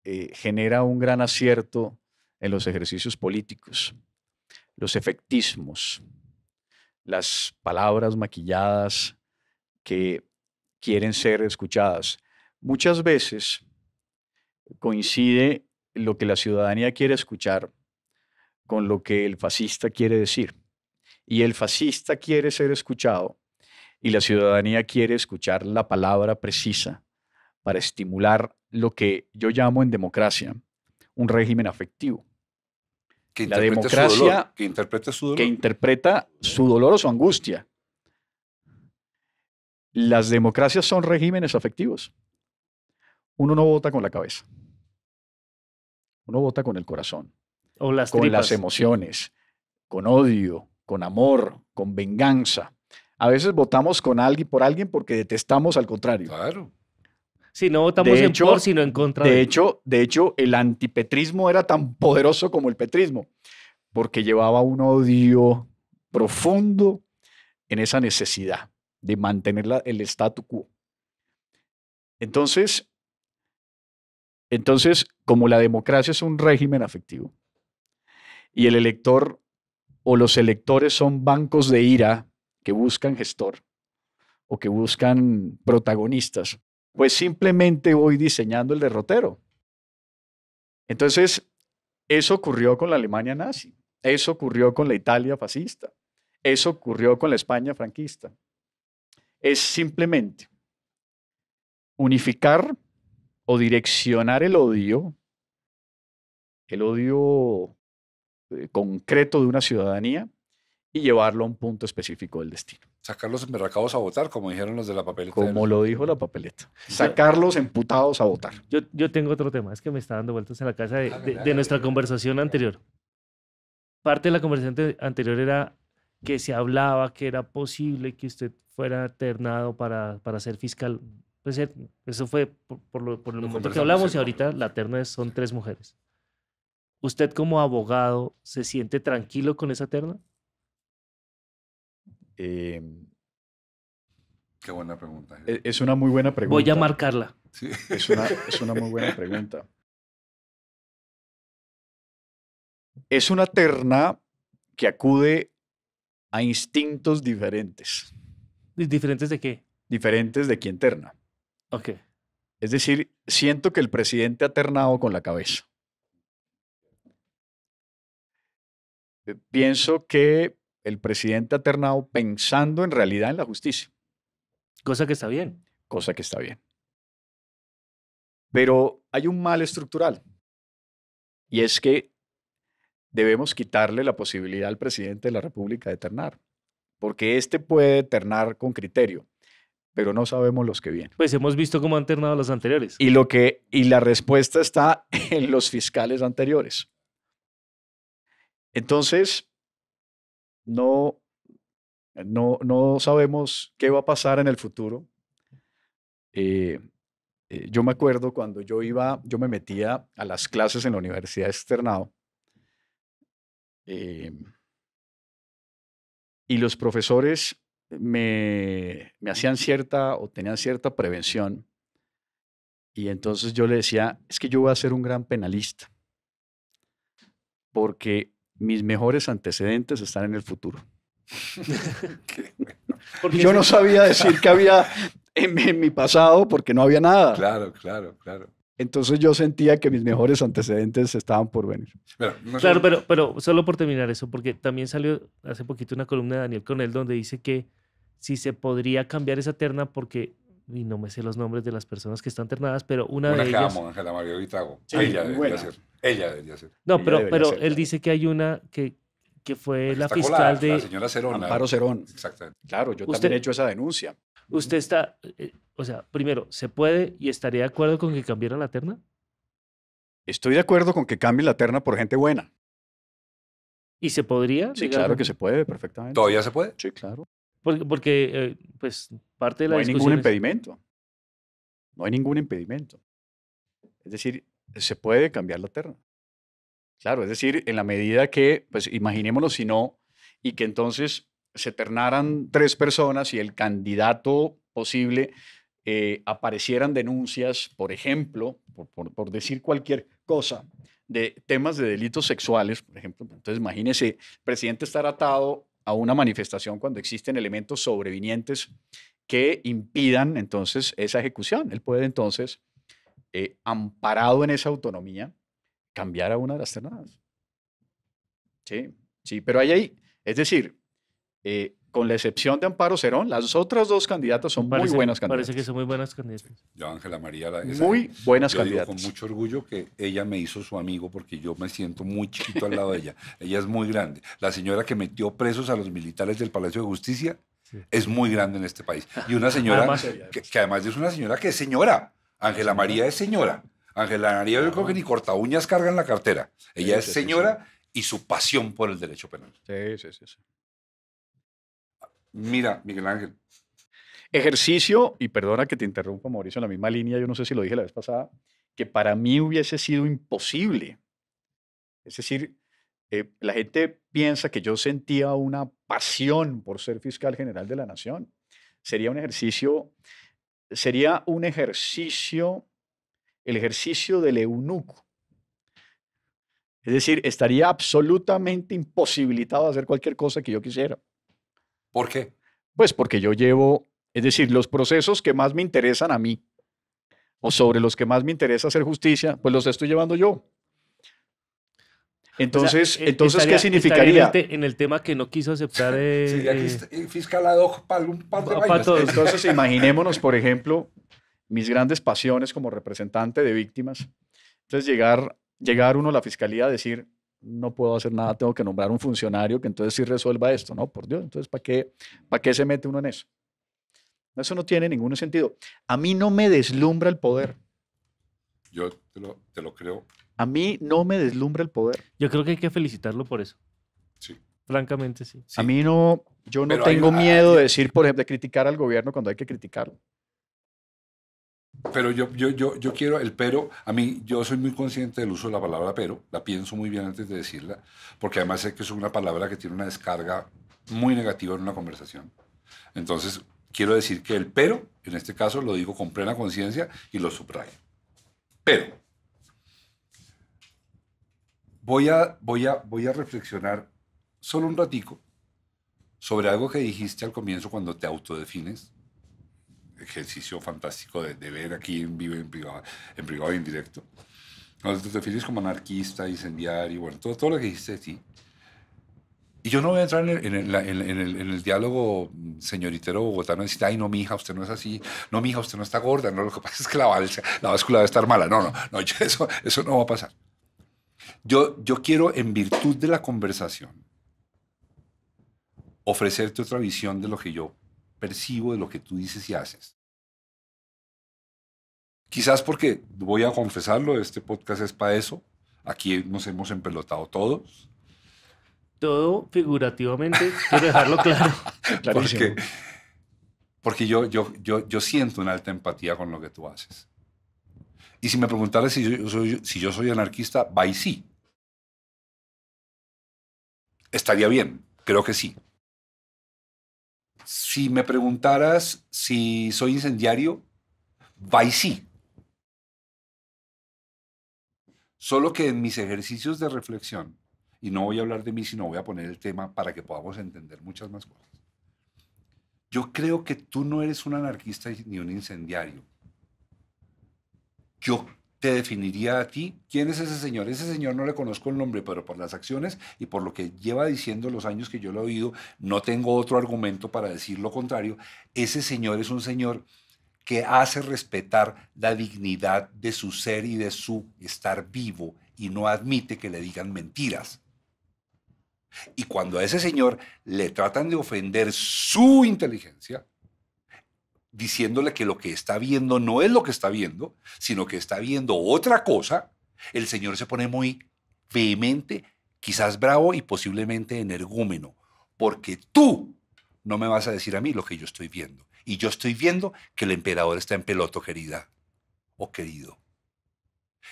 [SPEAKER 3] eh, genera un gran
[SPEAKER 2] acierto en los ejercicios políticos, los efectismos, las palabras maquilladas que quieren ser escuchadas. Muchas veces coincide lo que la ciudadanía quiere escuchar con lo que el fascista quiere decir. Y el fascista quiere ser escuchado y la ciudadanía quiere escuchar la palabra precisa para estimular lo que yo llamo en democracia un régimen afectivo. Que la democracia que, interpreta su dolor. o su angustia. Las democracias son regímenes afectivos. Uno no vota con la cabeza. Uno vota con el corazón.
[SPEAKER 4] O con las
[SPEAKER 2] emociones, con odio, con amor, con venganza. A veces votamos con alguien por alguien porque detestamos al contrario. Claro. Si no votamos en por, sino en contra. De, hecho, de hecho, el antipetrismo era tan poderoso como el petrismo, porque llevaba un odio profundo en esa necesidad de mantener el statu quo. Entonces, entonces, como la democracia es un régimen afectivo y el elector o los electores son bancos de ira que buscan gestor o que buscan protagonistas, pues simplemente voy diseñando el derrotero. Entonces, eso ocurrió con la Alemania nazi, eso ocurrió con la Italia fascista, eso ocurrió con la España franquista. Es simplemente unificar o direccionar el odio, el odio eh, concreto de una ciudadanía, llevarlo a un punto específico del destino. Sacarlos emberracados a votar, como dijeron los de la papeleta. Como lo dijo la
[SPEAKER 4] papeleta. Sacarlos emputados a votar. Yo, yo tengo otro tema, es que me está dando vueltas en la casa de, nuestra conversación anterior. Parte de la conversación anterior era que se hablaba que era posible que usted fuera ternado para, para ser fiscal. Pues eh, eso fue por, lo, por el que hablamos y ahorita la terna son tres mujeres. ¿Usted como abogado se siente tranquilo con esa terna?
[SPEAKER 3] Em, qué buena pregunta. Eh. E,
[SPEAKER 2] es una muy buena
[SPEAKER 3] pregunta. Voy a marcarla. Es, una, es una muy buena pregunta. Es una terna que acude
[SPEAKER 2] a instintos diferentes. ¿Diferentes de qué? Diferentes de quien terna. Ok. Es decir, siento que el presidente ha ternado con la cabeza. Pienso que el presidente ha ternado pensando en realidad en la justicia. Cosa que está bien. Cosa que está bien. Pero hay un mal estructural. Y es que debemos quitarle la posibilidad al presidente de la República de ternar. Porque éste puede ternar con criterio, pero no sabemos los que vienen.
[SPEAKER 4] Pues hemos visto cómo han ternado los anteriores. Y,
[SPEAKER 2] lo que, y la respuesta está en los fiscales anteriores. Entonces, no, no, sabemos qué va a pasar en el futuro. Eh, eh, yo me acuerdo cuando yo iba, yo me metía a las clases en la Universidad de Externado. Eh, y los profesores me, me, hacían cierta o tenían cierta prevención. Y entonces yo le decía, es que yo voy a ser un gran penalista, porque mis mejores antecedentes están en el futuro. yo no sabía decir que había en, mi pasado porque no había nada. Claro, claro, claro. Entonces yo sentía que mis mejores antecedentes estaban por venir.
[SPEAKER 4] claro, pero, pero solo por terminar eso, porque también salió hace poquito una columna de Daniel Conel donde dice que si se podría cambiar esa terna porque y no me sé los nombres de las personas que están ternadas, pero una, una de que ellas... Amo,
[SPEAKER 1] María Vitago. ella debería ser. Ella debería ser.
[SPEAKER 2] No,
[SPEAKER 4] pero, pero él dice que hay una que, que fue la fiscal de... La señora Cerón. Amparo Cerón. Exactamente.
[SPEAKER 2] Claro, yo también he hecho esa denuncia. Usted está... Eh, o sea,
[SPEAKER 4] primero, ¿se puede y estaría de acuerdo con que cambiara la terna? Estoy de acuerdo con que
[SPEAKER 2] cambie la terna por gente buena.
[SPEAKER 4] ¿Y se podría? Sí, claro que se
[SPEAKER 2] puede, perfectamente. ¿Todavía se puede? Sí, claro.
[SPEAKER 4] Porque, eh, pues no hay ningún impedimento.
[SPEAKER 2] No hay ningún impedimento. Es decir, se puede cambiar la terna. Claro, es decir, en la medida que, pues imaginémoslo si no, y que entonces se ternaran tres personas y el candidato posible eh, aparecieran denuncias, por ejemplo, por, por, por, decir cualquier cosa, de temas de delitos sexuales, por ejemplo. Entonces, imagínese, el presidente estar atado a una manifestación cuando existen elementos sobrevinientes que impidan entonces esa ejecución. Él puede entonces, eh, amparado en esa autonomía, cambiar
[SPEAKER 4] a una de las ternadas.
[SPEAKER 2] Sí, sí, pero hay ahí es decir, eh, con la excepción de Amparo Cerón, las otras dos candidatas son muy buenas candidatas. Parece
[SPEAKER 4] que son muy buenas
[SPEAKER 1] candidatas. Yo, Ángela María, la, esa, muy buenas yo candidatas. con mucho orgullo que ella me hizo su amigo porque yo me siento muy chiquito al lado de ella. Ella es muy grande. La señora que metió presos a los militares del Palacio de Justicia, es muy grande en este país. Y una señora que, además es una señora que es señora. Ángela María es señora. Ángela María yo creo que ni corta uñas carga en la cartera. Ella es señora y su pasión por el derecho penal.
[SPEAKER 2] Sí, sí, sí. Mira, Miguel Ángel. Ejercicio, y perdona que te interrumpa, Mauricio, en la misma línea, yo no sé si lo dije la vez pasada, que para mí hubiese sido imposible. Es decir, eh, la gente piensa que yo sentía una pasión por ser fiscal general de la nación. Sería un ejercicio, sería un ejercicio, el ejercicio del eunuco. Es decir, estaría absolutamente imposibilitado de hacer cualquier cosa que yo quisiera. ¿Por qué? Pues porque yo llevo, es decir, los procesos que más me interesan a mí o sobre los que más me interesa hacer justicia, pues los estoy llevando yo.
[SPEAKER 4] Entonces, e- entonces ¿qué significaría? En el, este, en el, tema que no quiso aceptar. Eh, Sería
[SPEAKER 1] fiscal para algún par Entonces,
[SPEAKER 2] imaginémonos, por ejemplo, mis grandes pasiones como representante de víctimas. Entonces, llegar, llegar uno a la fiscalía a decir, no puedo hacer nada, tengo que nombrar un funcionario que entonces sí resuelva esto, ¿no? Por Dios, entonces, ¿para qué, para qué se mete uno en eso? Eso no tiene ningún sentido. A mí no me deslumbra el poder.
[SPEAKER 4] Yo te lo creo a mí no me deslumbra el poder. Yo creo que hay que felicitarlo por eso. Sí. Francamente, sí. A mí no,
[SPEAKER 2] yo no tengo miedo de decir, por ejemplo, de criticar al gobierno cuando hay que criticarlo.
[SPEAKER 1] Pero yo, yo, yo, yo quiero el pero. A mí, yo soy muy consciente del uso de la palabra pero. La pienso muy bien antes de decirla, porque además sé que es una palabra que tiene una descarga muy negativa en una conversación. Entonces, quiero decir que el pero, en este caso, lo digo con plena conciencia y lo subrayo. Pero, voy a, voy a, voy a reflexionar solo un ratico sobre algo que dijiste al comienzo cuando te autodefines. Ejercicio fantástico de, de ver aquí en vivo, en privado, en privado y directo. Cuando te defines como anarquista, incendiario, bueno, todo, todo lo que dijiste sí Y yo no voy a entrar en el, en el, en el, en el diálogo señoritero bogotano y decir, ay, no, mija, usted no es así, no, mija, usted no está gorda, no, lo que pasa es que la, la va a estar mala. No, no, no, eso, eso no va a pasar. Yo, quiero, en virtud de la conversación, ofrecerte otra visión de lo que yo percibo, de lo que tú dices y haces. Quizás porque, voy a confesarlo, este podcast es para eso. Aquí nos hemos empelotado todos.
[SPEAKER 4] Todo figurativamente, quiero dejarlo claro.
[SPEAKER 1] Porque, yo, yo, yo siento una alta empatía con lo que tú haces. Y si me preguntaras si yo soy, anarquista, va y sí.
[SPEAKER 3] Estaría bien, creo que sí. Si me preguntaras si soy incendiario,
[SPEAKER 1] va y sí. Solo que en mis ejercicios de reflexión, y no voy a hablar de mí, sino voy a poner el tema para que podamos entender muchas más cosas. Yo creo que tú no eres un anarquista ni un incendiario yo te definiría a ti quién es ese señor. Ese señor no le conozco el nombre, pero por las acciones y por lo que lleva diciendo los años que yo lo he oído, no tengo otro argumento para decir lo contrario. Ese señor es un señor que hace respetar la dignidad de su ser y de su estar vivo y no admite que le digan mentiras. Y cuando a ese señor le tratan de ofender su inteligencia, diciéndole que lo que está viendo no es lo que está viendo, sino que está viendo otra cosa, el Señor se pone muy vehemente, quizás bravo y posiblemente energúmeno, porque tú no me vas a decir a mí lo que yo estoy viendo. Y yo estoy viendo que el emperador está en peloto, querida o oh, querido.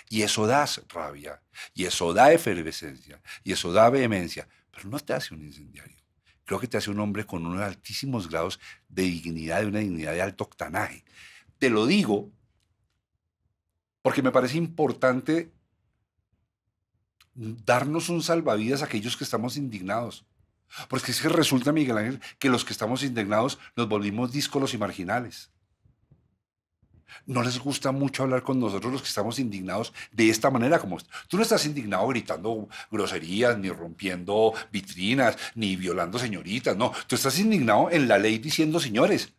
[SPEAKER 1] Y eso da rabia, y eso da efervescencia, y eso da vehemencia, pero no te hace un incendiario creo que te hace un hombre con unos altísimos grados de dignidad, de una dignidad de alto octanaje. Te lo digo porque me parece importante darnos un salvavidas a aquellos que estamos indignados. Porque es que resulta, Miguel Ángel, que los que estamos indignados nos volvimos díscolos y marginales no les gusta mucho hablar con nosotros los que estamos indignados de esta manera. Como tú no estás indignado gritando groserías, ni rompiendo vitrinas, ni violando señoritas, no. Tú estás indignado en la ley diciendo, señores,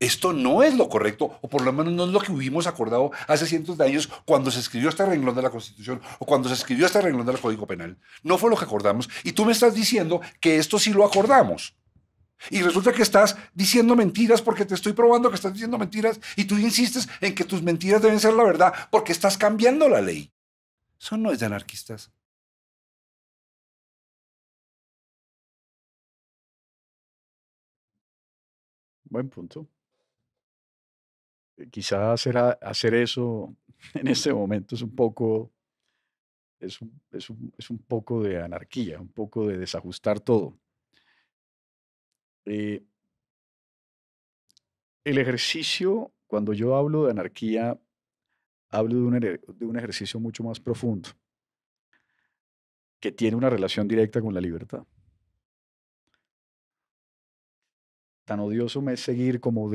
[SPEAKER 1] esto no es lo correcto, o por lo menos no es lo que hubimos acordado hace cientos de años cuando se escribió este renglón de la Constitución o cuando se escribió este renglón del Código Penal. No fue lo que acordamos. Y tú me estás diciendo que esto sí lo acordamos. Y resulta que estás diciendo mentiras porque te estoy probando que estás diciendo mentiras y tú insistes
[SPEAKER 3] en que tus mentiras deben ser la verdad porque estás cambiando la ley. Eso no es de anarquistas. Buen punto. Quizá hacer, hacer eso en este momento es un poco es
[SPEAKER 2] es un poco de anarquía, un poco de desajustar todo. Eh, el ejercicio, cuando yo hablo de anarquía, hablo de un, ejercicio mucho más profundo, que tiene una relación directa con la libertad. Tan odioso me es seguir como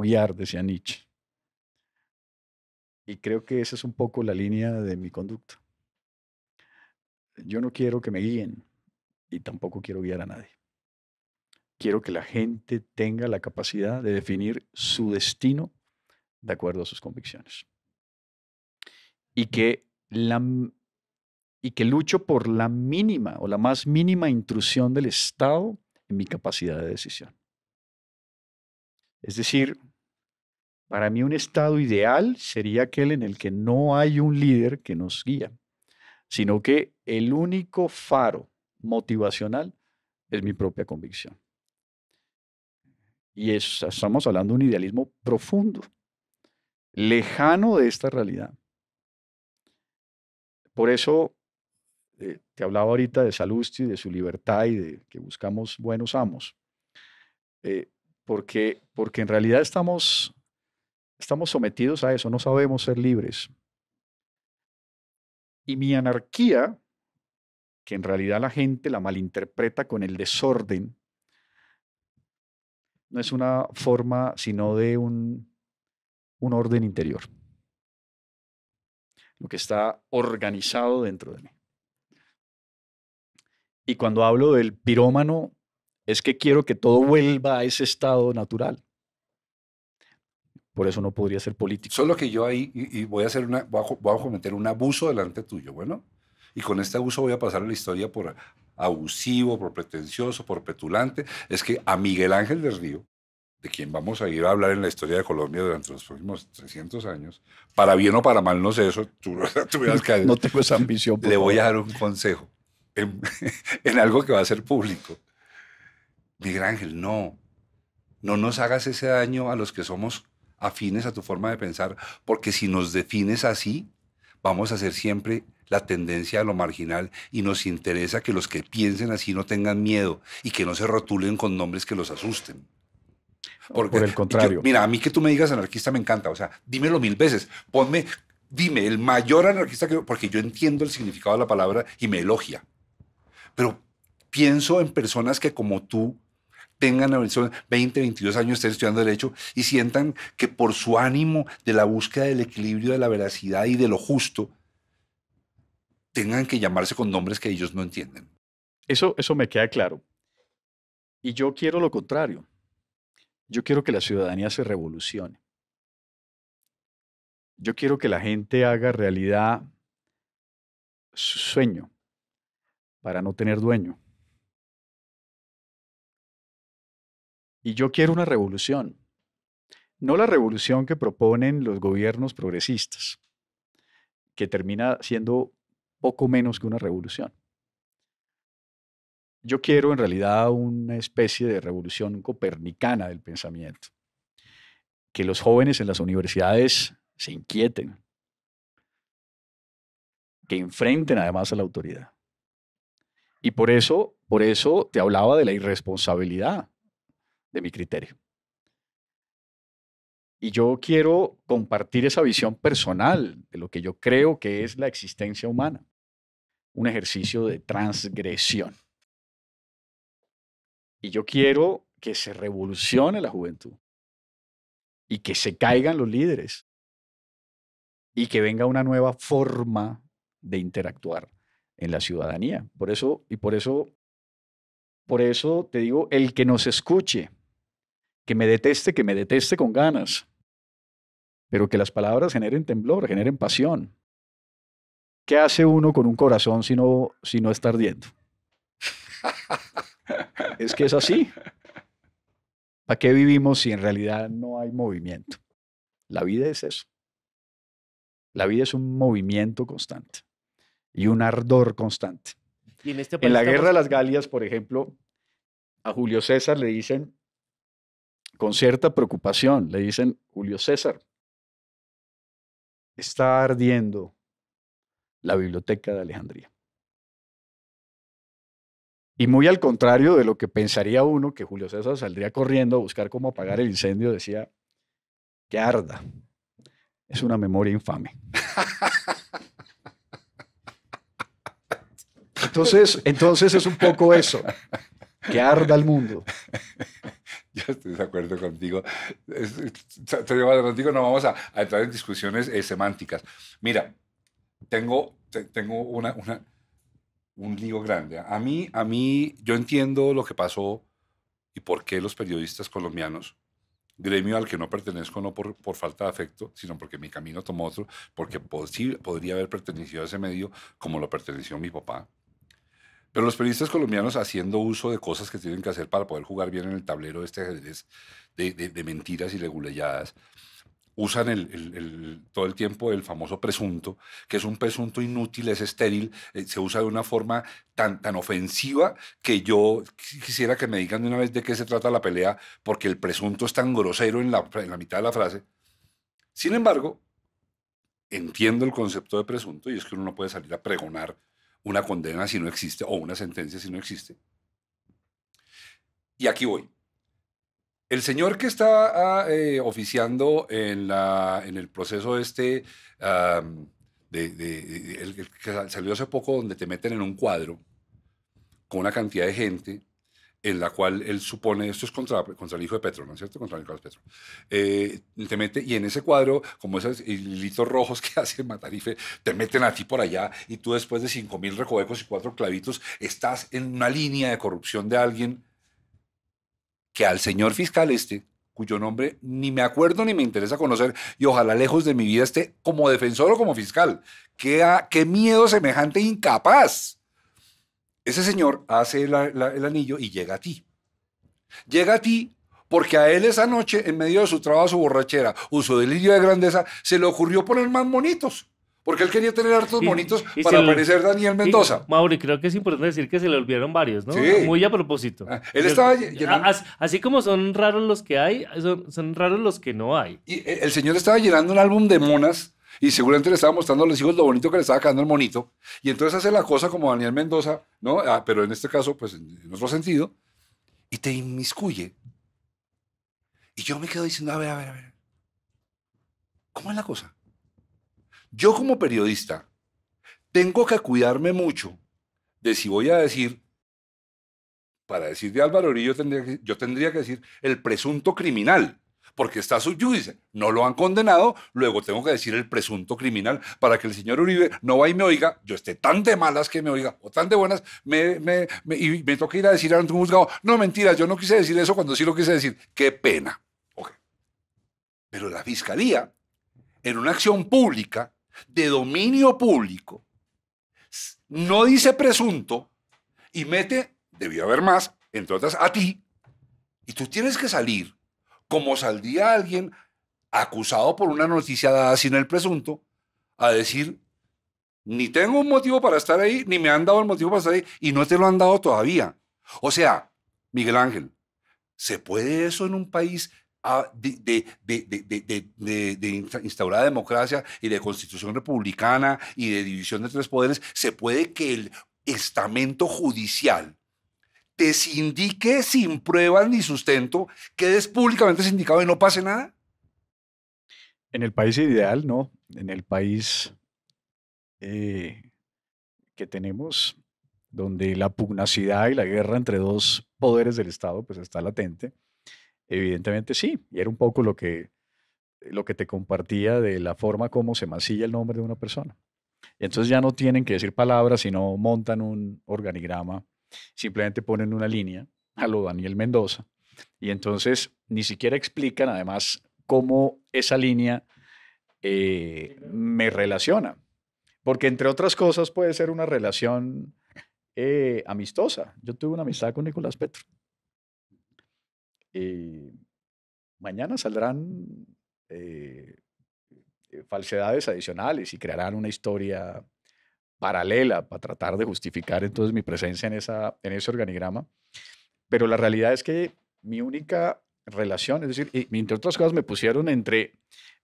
[SPEAKER 2] guiar, decía Nietzsche. Y creo que esa es un poco la línea de mi conducta. Yo no quiero que me guíen y tampoco quiero guiar a nadie quiero que la gente tenga la capacidad de definir su destino de acuerdo a sus convicciones. Y que, la, y que lucho por la mínima o la más mínima intrusión del Estado en mi capacidad de decisión. Es decir, para mí un Estado ideal sería aquel en el que no hay un líder que nos guía, sino que el único faro motivacional es mi propia convicción. Y estamos hablando de un idealismo profundo, lejano de esta realidad. Por eso eh, te hablaba ahorita de Salusti, de su libertad y de que buscamos buenos amos. Eh, porque, porque en realidad estamos, estamos sometidos a eso, no sabemos ser libres. Y mi anarquía, que en realidad la gente la malinterpreta con el desorden, no es una forma, sino de un, un orden interior. Lo que está organizado dentro de mí. Y cuando hablo del pirómano, es que quiero que todo vuelva a ese estado natural. Por eso no podría ser
[SPEAKER 1] político. Solo que yo ahí, y, voy, a hacer una, a cometer un abuso delante tuyo, bueno. Y con este abuso voy a pasar a la historia por abusivo, por pretencioso, por petulante, es que a Miguel Ángel del Río, de quien vamos a ir a hablar en la historia de Colombia durante los próximos 300 años, para bien o para mal, no sé eso, tú, que, no
[SPEAKER 2] tengo esa ambición. Le voy a dar
[SPEAKER 1] un consejo en, en algo que va a ser público. Miguel Ángel, no, no nos hagas ese daño a los que somos afines a tu forma de pensar, porque si nos defines así, vamos a ser siempre la tendencia a lo marginal y nos interesa que los que piensen así no tengan miedo y que no se rotulen con nombres que los asusten. Por el contrario. mira, a mí que tú me digas anarquista me encanta. O sea, dímelo mil veces. Ponme, dime, el mayor anarquista que. Porque yo entiendo el significado de la palabra y me elogia. Pero pienso en personas que, como tú, tengan 20, 22 años, estén estudiando Derecho y sientan que por su ánimo de la búsqueda del equilibrio, de la veracidad y de lo justo, tengan que llamarse con
[SPEAKER 2] nombres que ellos no entienden. Eso, eso me queda claro. Y yo quiero lo contrario. Yo quiero que la ciudadanía se revolucione.
[SPEAKER 3] Yo quiero que la gente haga realidad su sueño para no tener dueño. Y yo quiero una revolución. No la revolución que proponen los
[SPEAKER 2] gobiernos progresistas, que termina siendo poco menos que una revolución. Yo quiero en realidad una especie de revolución copernicana del pensamiento, que los jóvenes en las universidades se inquieten, que enfrenten además a la autoridad. Y por eso, por eso te hablaba de la irresponsabilidad de mi criterio. Y yo quiero compartir esa visión personal de lo que yo creo que es la existencia humana. Un ejercicio de transgresión. Y yo quiero que se revolucione la juventud y que se caigan los líderes y que venga una nueva forma de interactuar en la ciudadanía. Por eso y por eso por eso te digo, el que nos escuche que me deteste, que me deteste con ganas, pero que las palabras generen temblor, generen pasión. ¿Qué hace uno con un corazón si no, está ardiendo? es que es así. ¿Para qué vivimos si en realidad no hay movimiento? La vida es eso. La vida es un movimiento constante y un ardor constante.
[SPEAKER 4] Y en, este la Guerra de las
[SPEAKER 2] Galias, por ejemplo, a Julio César le dicen con cierta preocupación. Le dicen, Julio César,
[SPEAKER 3] está ardiendo la biblioteca de Alejandría. Y muy al contrario de lo que pensaría uno, que Julio
[SPEAKER 2] César saldría corriendo a buscar cómo apagar el incendio, decía, que arda. Es una memoria infame. Entonces, entonces es un poco eso, que arda el mundo.
[SPEAKER 1] Yo estoy de acuerdo contigo. de contigo, no vamos a, entrar en discusiones eh, semánticas. Mira, tengo, tengo una, una, un lío grande. A mí, a mí, yo entiendo lo que pasó y por qué los periodistas colombianos, gremio al que no pertenezco no por, por falta de afecto, sino porque mi camino tomó otro, porque posible, podría haber pertenecido a ese medio como lo perteneció mi papá. Pero los periodistas colombianos haciendo uso de cosas que tienen que hacer para poder jugar bien en el tablero este ajedrez de, mentiras y leguleyadas, usan el, todo el tiempo el famoso presunto, que es un presunto inútil, es estéril, eh, se usa de una forma tan, tan ofensiva que yo quisiera que me digan de una vez de qué se trata la pelea, porque el presunto es tan grosero en la, en la mitad de la frase. Sin embargo, entiendo el concepto de presunto y es que uno no puede salir a pregonar una condena si no existe o una sentencia si no existe. Y aquí voy. El señor que está ah, eh, oficiando en, la, en el proceso este, de, el, que salió hace poco, donde te meten en un cuadro con una cantidad de gente en la cual él supone, esto es contra, contra el hijo de Petro, ¿no es cierto? Contra Nicolás Petro. Eh, te mete, y en ese cuadro, como esos hilitos rojos que hace Matarife, te meten a ti por allá y tú después de cinco mil recovecos y cuatro clavitos, estás en una línea de corrupción de alguien que al señor fiscal este, cuyo nombre ni me acuerdo ni me interesa conocer, y ojalá lejos de mi vida esté como defensor o como fiscal. ¿Qué, qué miedo semejante incapaz? Ese señor hace el anillo y llega a ti. Llega a ti porque a él esa noche, en medio de su trabajo, su borrachera o su delirio de grandeza, se le ocurrió poner más monitos. Porque él quería tener hartos monitos para parecer Daniel Mendoza.
[SPEAKER 4] Y, creo que es importante decir que se le olvidaron varios, ¿no? Sí. Ah, muy a propósito. Ah, él estaba llenando... así, como son raros los que hay, son, son raros los que no hay. Y eh,
[SPEAKER 1] el señor estaba llenando un álbum de monas y seguramente le estaba mostrando a los hijos lo bonito que le estaba quedando el monito. Y entonces hace la cosa como Daniel Mendoza, ¿no? Ah, pero en este caso, pues en otro sentido, y te inmiscuye. Y yo me quedo diciendo, a ver, a ver, a ver. ¿Cómo es la cosa? Yo como periodista tengo que cuidarme mucho de si voy a decir, para decir de Álvaro Orillo, tendría yo tendría que decir el presunto criminal porque está juicio, No lo han condenado, luego tengo que decir el presunto criminal para que el señor Uribe no vaya y me oiga, yo esté tan de malas que me oiga, o tan de buenas, y me toca ir a decir ante un juzgado, no, mentira, yo no quise decir eso cuando sí lo quise decir. Qué pena. Pero la fiscalía, en una acción pública, de dominio público, no dice presunto y mete, debió haber más, entre otras, a ti, y tú tienes que salir como saldría alguien acusado por una noticia dada sin el presunto a decir, ni tengo un motivo para estar ahí, ni me han dado el motivo para estar ahí, y no te lo han dado todavía. O sea, Miguel Ángel, ¿se puede eso en un país ah, de, instaurada democracia y de constitución republicana y de división de tres poderes? ¿Se puede que el estamento judicial te sindique sin pruebas ni
[SPEAKER 2] sustento, quedes públicamente sindicado y no pase nada? En el país ideal, no. En el país eh, que tenemos, donde la pugnacidad y la guerra entre dos poderes del Estado pues está latente, evidentemente sí. Y era un poco lo que, lo que te compartía de la forma como se masilla el nombre de una persona. Entonces ya no tienen que decir palabras, sino montan un organigrama Simplemente ponen una línea a lo Daniel Mendoza y entonces ni siquiera explican además cómo esa línea eh, me relaciona. Porque entre otras cosas puede ser una relación eh, amistosa. Yo tuve una amistad con Nicolás Petro. mañana saldrán eh, falsedades adicionales y crearán una historia paralela para tratar de justificar entonces mi presencia en, esa, en ese organigrama. Pero la realidad es que mi única relación, es decir, y, entre otras cosas me pusieron entre,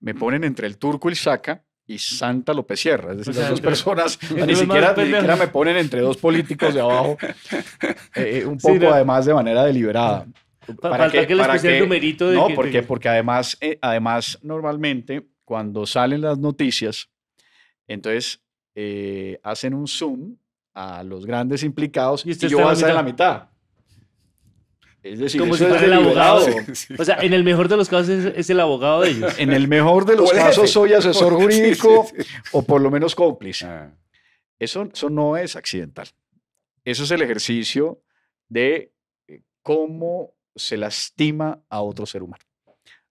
[SPEAKER 2] me ponen entre el turco y el saca y Santa López Sierra, es decir, las dos personas ni, siquiera, me ponen entre dos políticos de abajo, eh, eh, un poco además de manera deliberada. Para, que, les el numerito No, porque, porque además, eh, además normalmente cuando salen las noticias, entonces eh, hacen un zoom a los grandes implicados y, yo voy a la mitad. Es decir, como si el abogado.
[SPEAKER 4] O sea, en el mejor de los casos es, el abogado de ellos. En el mejor de los casos soy asesor jurídico
[SPEAKER 2] o por lo menos cómplice. Ah. eso no es accidental. Eso es el ejercicio de eh, cómo se lastima a otro ser humano.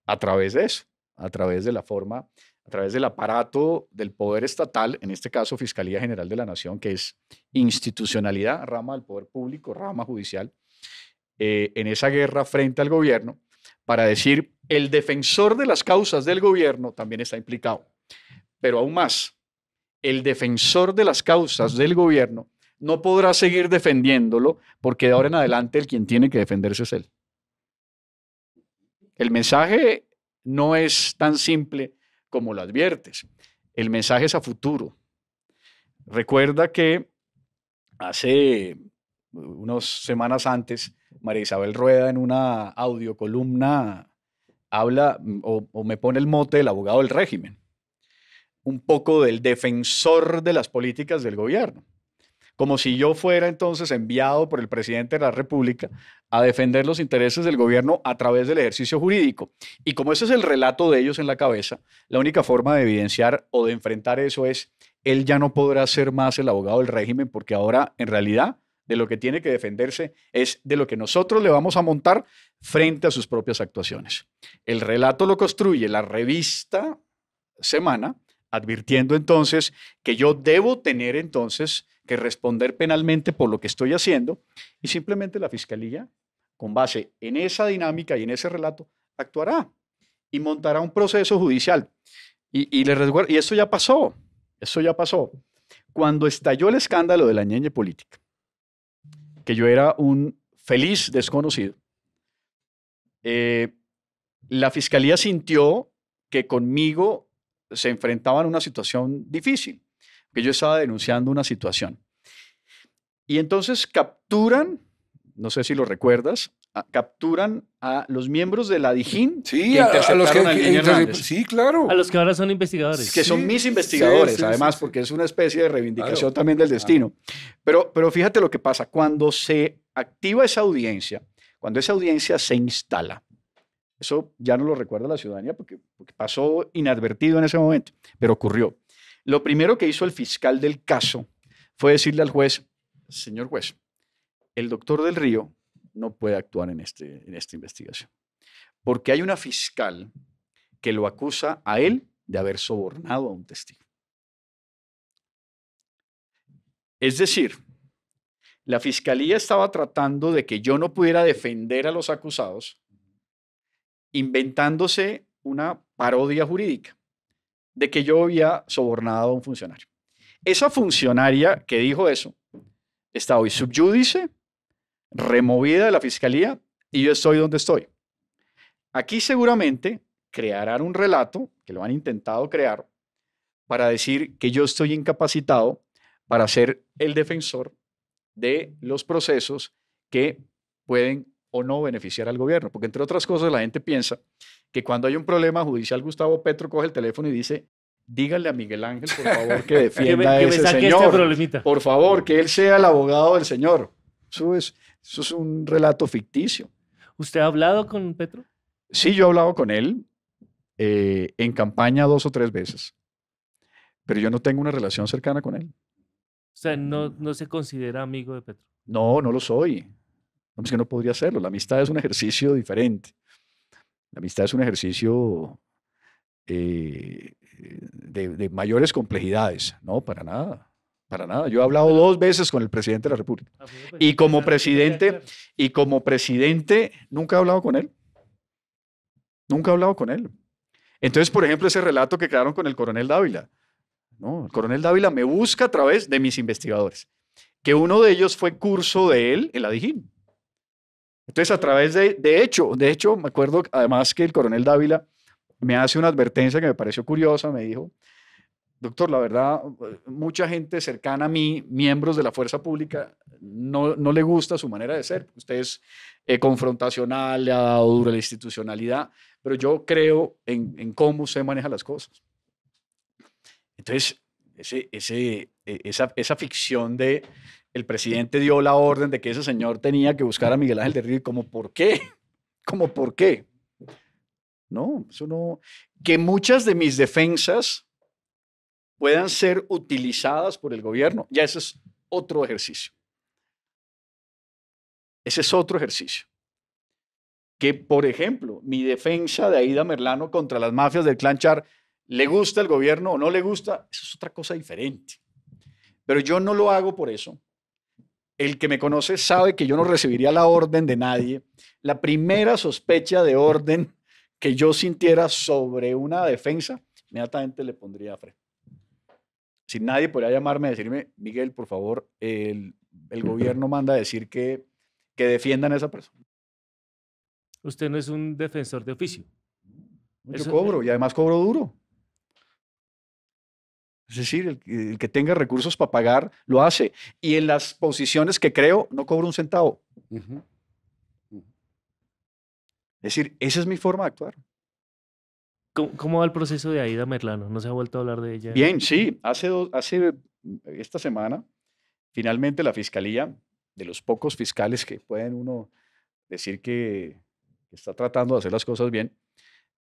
[SPEAKER 2] A través de eso, a través de la forma a través del aparato del poder estatal, en este caso Fiscalía General de la Nación, que es institucionalidad, rama del poder público, rama judicial, eh, en esa guerra frente al gobierno, para decir, el defensor de las causas del gobierno también está implicado. Pero aún más, el defensor de las causas del gobierno no podrá seguir defendiéndolo porque de ahora en adelante el quien tiene que defenderse es él. El mensaje no es tan simple como lo adviertes. El mensaje es a futuro. Recuerda que hace unas semanas antes, María Isabel Rueda en una audiocolumna habla o, me pone el mote del abogado del régimen, un poco del defensor de las políticas del gobierno como si yo fuera entonces enviado por el presidente de la República a defender los intereses del gobierno a través del ejercicio jurídico. Y como ese es el relato de ellos en la cabeza, la única forma de evidenciar o de enfrentar eso es, él ya no podrá ser más el abogado del régimen porque ahora en realidad de lo que tiene que defenderse es de lo que nosotros le vamos a montar frente a sus propias actuaciones. El relato lo construye la revista Semana, advirtiendo entonces que yo debo tener entonces que responder penalmente por lo que estoy haciendo y simplemente la fiscalía, con base en esa dinámica y en ese relato, actuará y montará un proceso judicial. Y, y, le y esto ya pasó, eso ya pasó. Cuando estalló el escándalo de la ñeñe política, que yo era un feliz desconocido, eh, la fiscalía sintió que conmigo se enfrentaban a una situación difícil que yo estaba denunciando una situación. Y entonces capturan, no sé si lo recuerdas, capturan a los miembros de la DIJÍN sí,
[SPEAKER 4] claro. A los que ahora son
[SPEAKER 2] investigadores. Que son mis investigadores, además, porque es una especie de reivindicación también del destino. Pero, pero fíjate lo que pasa. Cuando se activa esa audiencia, cuando esa audiencia se instala, eso ya no lo recuerda la ciudadanía porque pasó inadvertido en ese momento, pero ocurrió. Lo primero que hizo el fiscal del caso fue decirle al juez, señor juez, el doctor del Río no puede actuar en, este, en esta investigación, porque hay una fiscal que lo acusa a él de haber sobornado a un testigo. Es decir, la fiscalía estaba tratando de que yo no pudiera defender a los acusados, inventándose una parodia jurídica de que yo había sobornado a un funcionario. Esa funcionaria que dijo eso está hoy subyúdice, removida de la fiscalía y yo estoy donde estoy. Aquí seguramente crearán un relato, que lo han intentado crear, para decir que yo estoy incapacitado para ser el defensor de los procesos que pueden o no beneficiar al gobierno. Porque entre otras cosas la gente piensa que cuando hay un problema judicial, Gustavo Petro coge el teléfono y dice, dígale a Miguel Ángel, por favor, que defienda este señor. que Este por favor, que él sea el abogado del señor. Eso es, eso es un relato ficticio. ¿Usted ha hablado con Petro? Sí, yo he hablado con él eh, en campaña dos o tres veces, pero yo no tengo una relación cercana con él.
[SPEAKER 4] O sea, no, no se considera amigo de Petro.
[SPEAKER 2] No, no lo soy. No, es que no podría hacerlo. La amistad es un ejercicio diferente. La amistad es un ejercicio eh, de, mayores complejidades. No, para nada. Para nada. Yo he hablado dos veces con el presidente de la República. Ah, pues, y como presidente, y como presidente, nunca he hablado con él. Nunca he hablado con él. Entonces, por ejemplo, ese relato que quedaron con el coronel Dávila. No, el coronel Dávila me busca a través de mis investigadores, que uno de ellos fue curso de él en la Dijín. Entonces, a través de, de hecho, de hecho, me acuerdo además que el coronel Dávila me hace una advertencia que me pareció curiosa, me dijo, doctor, la verdad, mucha gente cercana a mí, miembros de la fuerza pública, no, le gusta su manera de ser. Usted es eh, confrontacional, le ha dado dura la institucionalidad, pero yo creo en, cómo se maneja las cosas. Entonces, ese, e, esa ficción de el presidente dio la orden de que ese señor tenía que buscar a Miguel Ángel de Río ¿Cómo? ¿por qué? ¿Cómo por qué? No, eso no... Que muchas de mis defensas
[SPEAKER 3] puedan ser utilizadas por el gobierno, ya ese es otro ejercicio. Ese es otro ejercicio. Que,
[SPEAKER 2] por ejemplo, mi defensa de Aida Merlano contra las mafias del clan Char, ¿le gusta el gobierno o no le gusta? Eso es otra cosa diferente. Pero yo no lo hago por eso el que me conoce sabe que yo no recibiría la orden de nadie. La primera sospecha de orden que yo sintiera sobre una defensa, inmediatamente le pondría a Si nadie podría llamarme a decirme, Miguel, por favor, el, gobierno manda a decir que, que defiendan a esa persona.
[SPEAKER 4] Usted no es un defensor de oficio.
[SPEAKER 2] Yo cobro y además cobro duro. Es decir, el, que tenga recursos para pagar lo hace. Y en las posiciones que creo, no cobro un centavo.
[SPEAKER 4] Es decir, esa es mi forma de actuar. ¿Cómo, va el proceso de Aida Merlano? ¿No se ha vuelto a hablar de ella? Bien, sí.
[SPEAKER 2] Hace, hace mm, esta semana, finalmente la fiscalía, de los pocos fiscales que pueden uno decir que está tratando de hacer las cosas bien,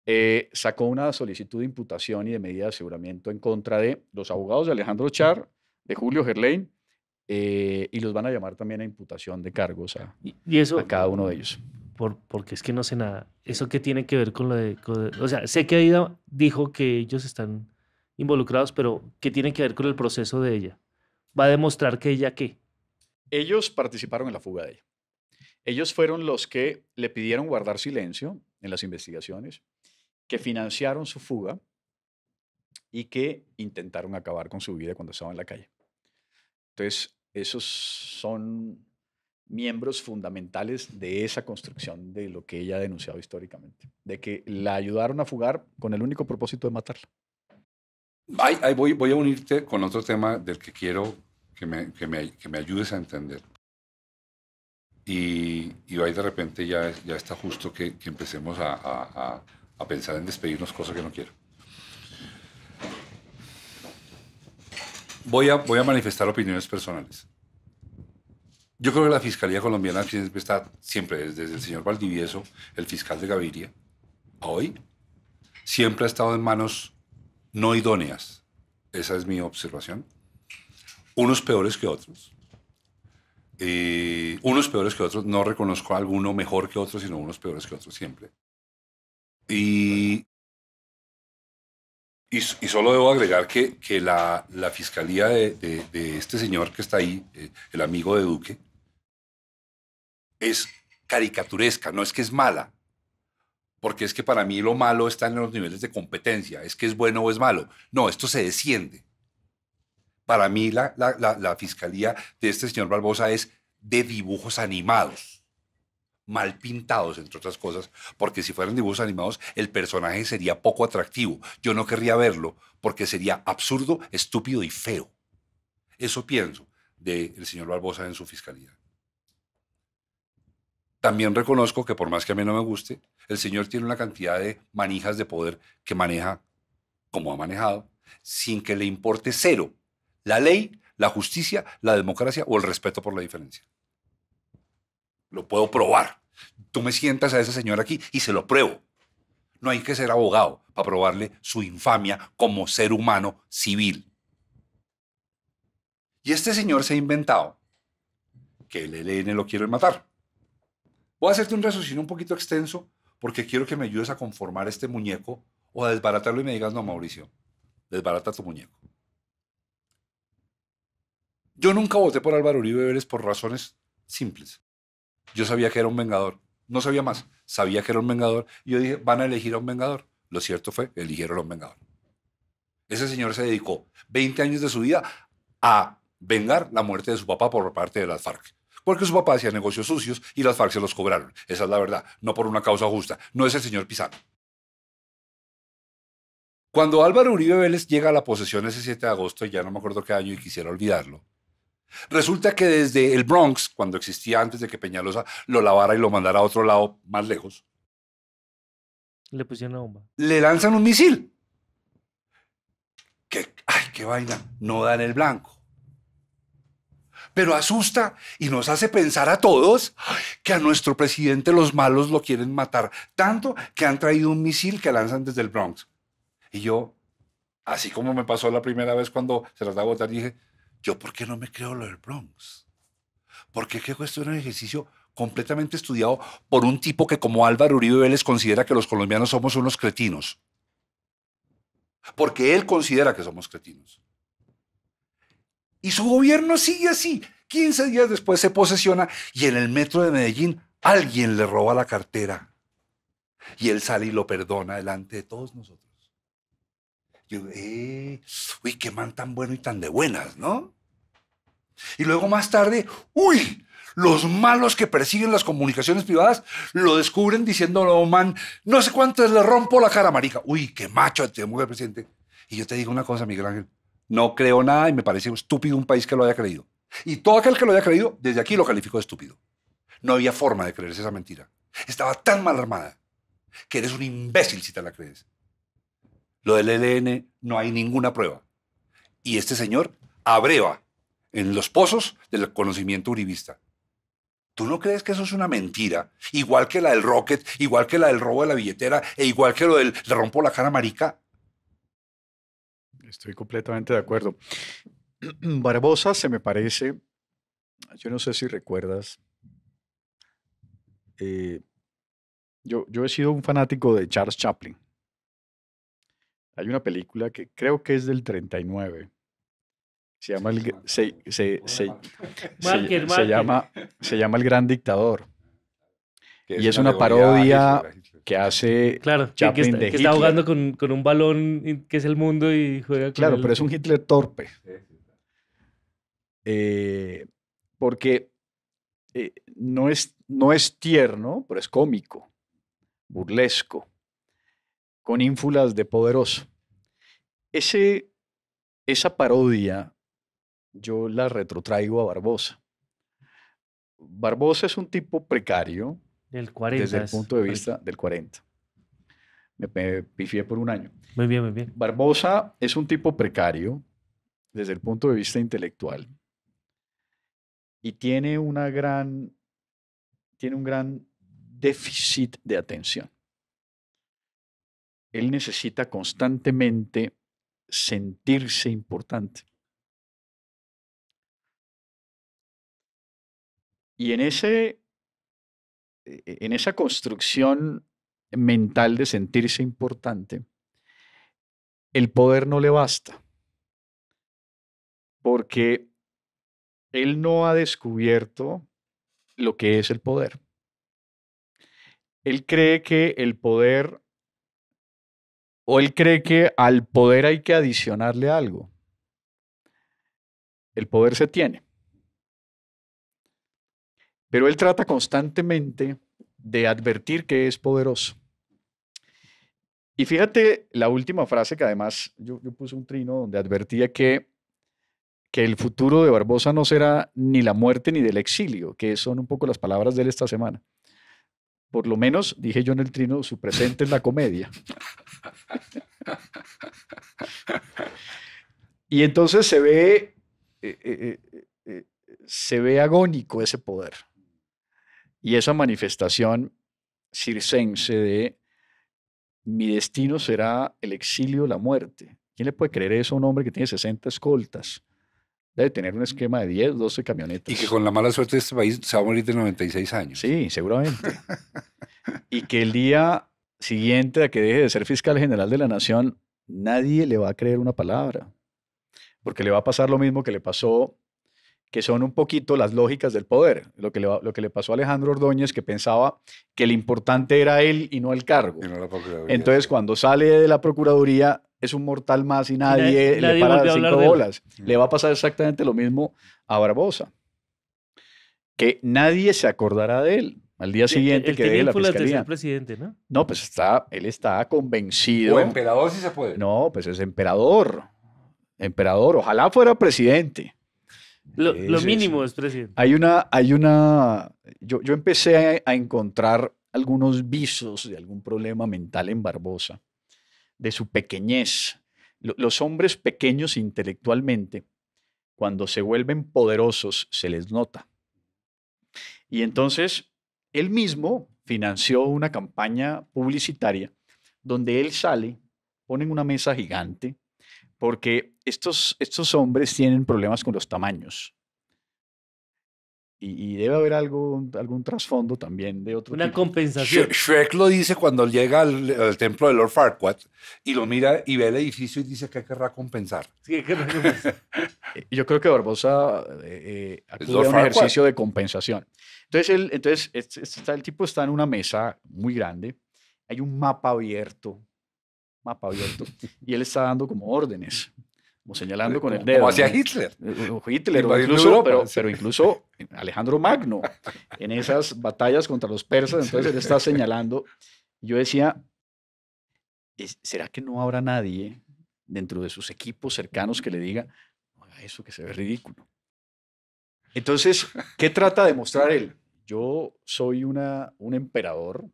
[SPEAKER 2] eh, sacó una solicitud de imputación y de medida de aseguramiento en contra de los abogados de Alejandro Char, de Julio Gerlein, eh, y los van a llamar también a imputación de cargos a,
[SPEAKER 4] cada uno de ellos. porque es que no sé nada. ¿Eso qué tiene que ver con lo de...? o sea, sé que Aida dijo que ellos están involucrados, pero ¿qué tiene que ver con el proceso de ella? ¿Va a demostrar que ella qué?
[SPEAKER 2] Ellos participaron en la fuga de ella. Ellos fueron los que le pidieron guardar silencio en las investigaciones que financiaron su fuga y que intentaron acabar con su vida cuando estaba en la calle. Entonces, esos son miembros fundamentales de esa construcción de lo que ella ha denunciado históricamente, de que la ayudaron a fugar con el único propósito de matarla.
[SPEAKER 1] voy, voy, a unirte con otro tema del que quiero que me, que me, que me ayudes a entender. Y, y ahí de repente ya, ya está justo que, empecemos a a pensar en despedirnos, cosas que no quiero. Voy a, voy a manifestar opiniones personales. Yo creo que la Fiscalía Colombiana siempre está, siempre, desde el señor Valdivieso, el fiscal de Gaviria, hoy, siempre ha estado en manos no idóneas. Esa es mi observación. Unos peores que otros. Eh, unos peores que otros. No reconozco a alguno mejor que otros, sino unos peores que otros siempre. Y, y, solo debo agregar que, la, fiscalía de, este señor que está ahí, eh, el amigo de Duque, es caricaturesca, no es que es mala, porque es que para mí lo malo está en los niveles de competencia, es que es bueno o es malo. No, esto se desciende. Para mí la, la fiscalía de este señor Barbosa es de dibujos animados mal pintados, entre otras cosas, porque si fueran dibujos animados, el personaje sería poco atractivo. Yo no querría verlo porque sería absurdo, estúpido y feo. Eso pienso del señor Barbosa en su fiscalía. También reconozco que por más que a mí no me guste, el señor tiene una cantidad de manijas de poder que maneja como ha manejado, sin que le importe cero la ley, la justicia, la democracia o el respeto por la diferencia. Lo puedo probar. Tú me sientas a ese señor aquí y se lo pruebo. No hay que ser abogado para probarle su infamia como ser humano civil. Y este señor se ha inventado que el ELN lo quiere matar. Voy a hacerte un raciocinio un poquito extenso porque quiero que me ayudes a conformar este muñeco o a desbaratarlo y me digas, no, Mauricio, desbarata tu muñeco. Yo nunca voté por Álvaro Uribe Vélez por razones simples. Yo sabía que era un vengador. No sabía más. Sabía que era un vengador. Y yo dije, van a elegir a un vengador. Lo cierto fue, eligieron a un vengador. Ese señor se dedicó 20 años de su vida a vengar la muerte de su papá por parte de las FARC. Porque su papá hacía negocios sucios y las FARC se los cobraron. Esa es la verdad. No por una causa justa. No es el señor Pizarro. Cuando Álvaro Uribe Vélez llega a la posesión ese 7 de agosto, ya no me acuerdo qué año y quisiera olvidarlo, Resulta que desde el Bronx, cuando existía antes de que Peñalosa lo lavara y lo mandara a otro lado más lejos,
[SPEAKER 4] le pusieron bomba. Le lanzan un misil.
[SPEAKER 1] Que, ay, qué vaina, no dan el blanco. Pero asusta y nos hace pensar a todos que a nuestro presidente los malos lo quieren matar, tanto que han traído un misil que lanzan desde el Bronx. Y yo, así como me pasó la primera vez cuando se trataba de votar, dije, yo, ¿por qué no me creo lo del Bronx? Porque qué es un ejercicio completamente estudiado por un tipo que como Álvaro Uribe Vélez considera que los colombianos somos unos cretinos. Porque él considera que somos cretinos. Y su gobierno sigue así. 15 días después se posesiona y en el metro de Medellín alguien le roba la cartera. Y él sale y lo perdona delante de todos nosotros. Yo, eh, uy, qué man tan bueno y tan de buenas, ¿no? Y luego más tarde, uy, los malos que persiguen las comunicaciones privadas lo descubren diciendo, no, man, no sé cuántas le rompo la cara, marica. Uy, qué macho te mujer presidente. Y yo te digo una cosa, Miguel Ángel, no creo nada y me parece estúpido un país que lo haya creído. Y todo aquel que lo haya creído, desde aquí lo calificó de estúpido. No había forma de creerse esa mentira. Estaba tan mal armada que eres un imbécil si te la crees. Lo del ELN no hay ninguna prueba. Y este señor abreva en los pozos del conocimiento uribista. ¿Tú no crees que eso es una mentira? Igual que la del Rocket, igual que la del robo de la billetera e igual que lo del le rompo la cara marica.
[SPEAKER 2] Estoy completamente de acuerdo. Barbosa se me parece, yo no sé si recuerdas, eh, yo, yo he sido un fanático de Charles Chaplin. Hay una película que creo que es del 39. Se llama el, Gran Dictador. Y es una parodia que hace claro, Chaplin que está, de Que está ahogando
[SPEAKER 4] con, un balón que es el mundo y juega con Claro, pero es un Hitler torpe.
[SPEAKER 2] Eh, porque eh, no, es, no es tierno, pero es cómico, burlesco, con ínfulas de poderoso. Ese, esa parodia yo la retrotraigo a Barbosa. Barbosa es un tipo precario. Del Desde el punto de vista del 40. Me, pifié por un año. Muy bien, muy bien. Barbosa es un tipo precario desde el punto de vista intelectual y tiene una gran tiene un gran déficit de atención.
[SPEAKER 3] Él necesita constantemente sentirse importante. Y en, ese, e, e, en esa construcción
[SPEAKER 2] mental de sentirse importante, el poder no le basta,
[SPEAKER 3] porque él no ha descubierto lo que es el poder. Él cree que el poder o él cree que al poder hay que adicionarle algo. El poder se tiene.
[SPEAKER 2] Pero él trata constantemente de advertir que es poderoso. Y fíjate la última frase que además yo, puse un trino donde advertía que, que el futuro de Barbosa no será ni la muerte ni del exilio, que son un poco las palabras de él esta semana. Por lo menos, dije yo en el trino, su presente es la comedia. y entonces se ve, eh, eh, eh, se ve agónico ese poder y esa manifestación circense de mi destino será el exilio, la muerte. ¿Quién le puede creer eso a un hombre que tiene 60 escoltas? debe tener un esquema de 10, 12 camionetas. Y que con la mala suerte de este país se va a morir de 96 años. Sí, seguramente. y que el día siguiente a que deje de ser fiscal general de la nación, nadie le va a creer una palabra. Porque le va a pasar lo mismo que le pasó, que son un poquito las lógicas del poder. Lo que le, lo que le pasó a Alejandro Ordóñez, que pensaba que lo importante era él y no el cargo. Y no Entonces, cuando sale de la Procuraduría, es un mortal más y nadie, le para cinco bolas. Le va a pasar exactamente lo mismo a Barbosa. Que nadie se acordará de él al día siguiente que dé la fiscalía. El
[SPEAKER 4] presidente, ¿no?
[SPEAKER 2] No, pues está, él está convencido. O emperador si se puede. No, pues es emperador. Emperador, ojalá fuera presidente.
[SPEAKER 4] Lo, mínimo es presidente.
[SPEAKER 2] Hay una, hay una, yo, empecé a, a encontrar algunos visos de algún problema mental en Barbosa de su pequeñez. Los hombres pequeños intelectualmente, cuando se vuelven poderosos, se les nota. Y entonces, él mismo financió una campaña publicitaria donde él sale, ponen una mesa gigante, porque estos, estos hombres tienen problemas con los tamaños. Y, debe haber algo, algún trasfondo también de otro tipo. Una compensación. Shrek lo dice
[SPEAKER 1] cuando llega al, templo de Lord Farquaad y lo mira y ve el edificio y dice que querrá compensar.
[SPEAKER 2] Sí, que eh, Yo creo que Barbosa eh, eh acude a un ejercicio de compensación. Entonces, el, entonces el tipo está en una mesa muy grande, hay un mapa abierto, mapa abierto, y él está dando como órdenes como señalando con el dedo. Como Hitler. Eh, eh, eh, Hitler, pero, incluso Alejandro Magno, en esas batallas contra los persas, entonces él está señalando. Yo decía, ¿será que no habrá nadie dentro de sus equipos cercanos que le diga, eso que se ve ridículo? Entonces, ¿qué trata de mostrar él? Yo soy una, un emperador,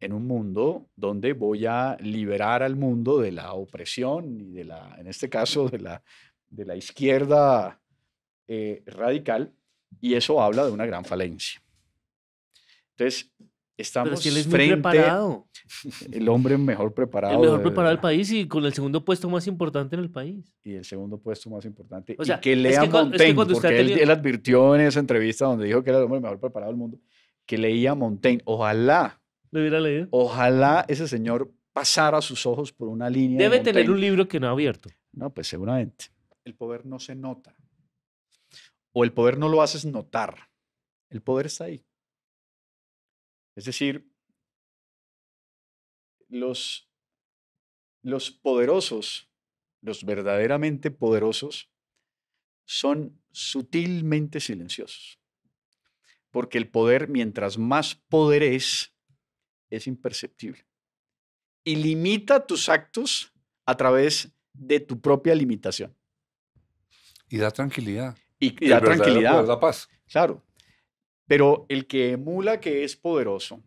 [SPEAKER 2] en un mundo donde voy a liberar al mundo de la opresión y de la, en este caso, de la, de la izquierda eh, radical, y eso habla de una gran falencia. Entonces, estamos frente el hombre mejor preparado. El mejor preparado
[SPEAKER 4] del país y con el segundo puesto más importante en el país. Y el segundo puesto más importante. O sea, y que lea Montaigne, porque él, él
[SPEAKER 2] advirtió en esa entrevista donde dijo que era el hombre mejor preparado del mundo, que leía Montaigne. Ojalá ¿Lo hubiera leído? Ojalá ese señor pasara sus ojos por una línea. Debe tener un
[SPEAKER 4] libro que no ha abierto.
[SPEAKER 2] No, pues seguramente. El poder no se nota. O el poder no lo haces
[SPEAKER 3] notar. El poder está ahí. Es decir, los, los poderosos, los
[SPEAKER 2] verdaderamente poderosos, son sutilmente silenciosos. Porque el poder, mientras más poder es, es imperceptible. Y limita tus actos a través de tu propia limitación. Y da tranquilidad. Y, da tranquilidad. Y paz. Claro. Pero el que emula que es poderoso.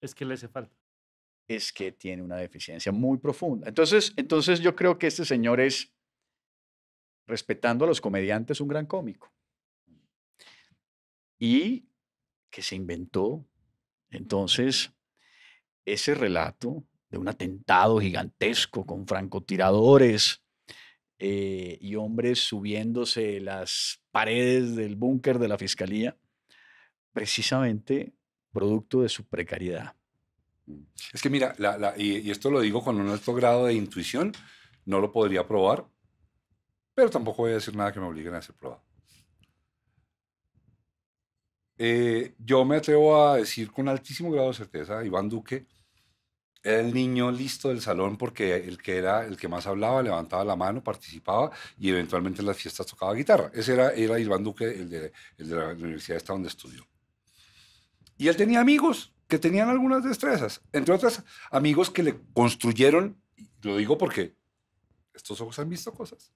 [SPEAKER 4] Es que le hace falta.
[SPEAKER 2] Es que tiene una deficiencia muy profunda. Entonces, entonces yo creo que este señor es, respetando a los comediantes, un gran cómico. Y que se inventó entonces ese relato de un atentado gigantesco con francotiradores eh, y hombres subiéndose las paredes del búnker de la fiscalía, precisamente producto de su precariedad. Mm.
[SPEAKER 1] Es que mira, y, esto lo digo con un alto grado de intuición, no lo podría probar, pero tampoco voy a decir nada que me obliguen a ser probado. Eh, yo me atrevo a decir con altísimo grado de certeza, Iván Duque era el niño listo del salón porque el que era el que más hablaba, levantaba la mano, participaba y eventualmente en las fiestas tocaba guitarra. Ese era, Iván Duque, el de, la universidad esta donde estudió. Y él tenía amigos que tenían algunas destrezas, entre otras amigos que le construyeron, lo digo porque estos ojos han visto cosas,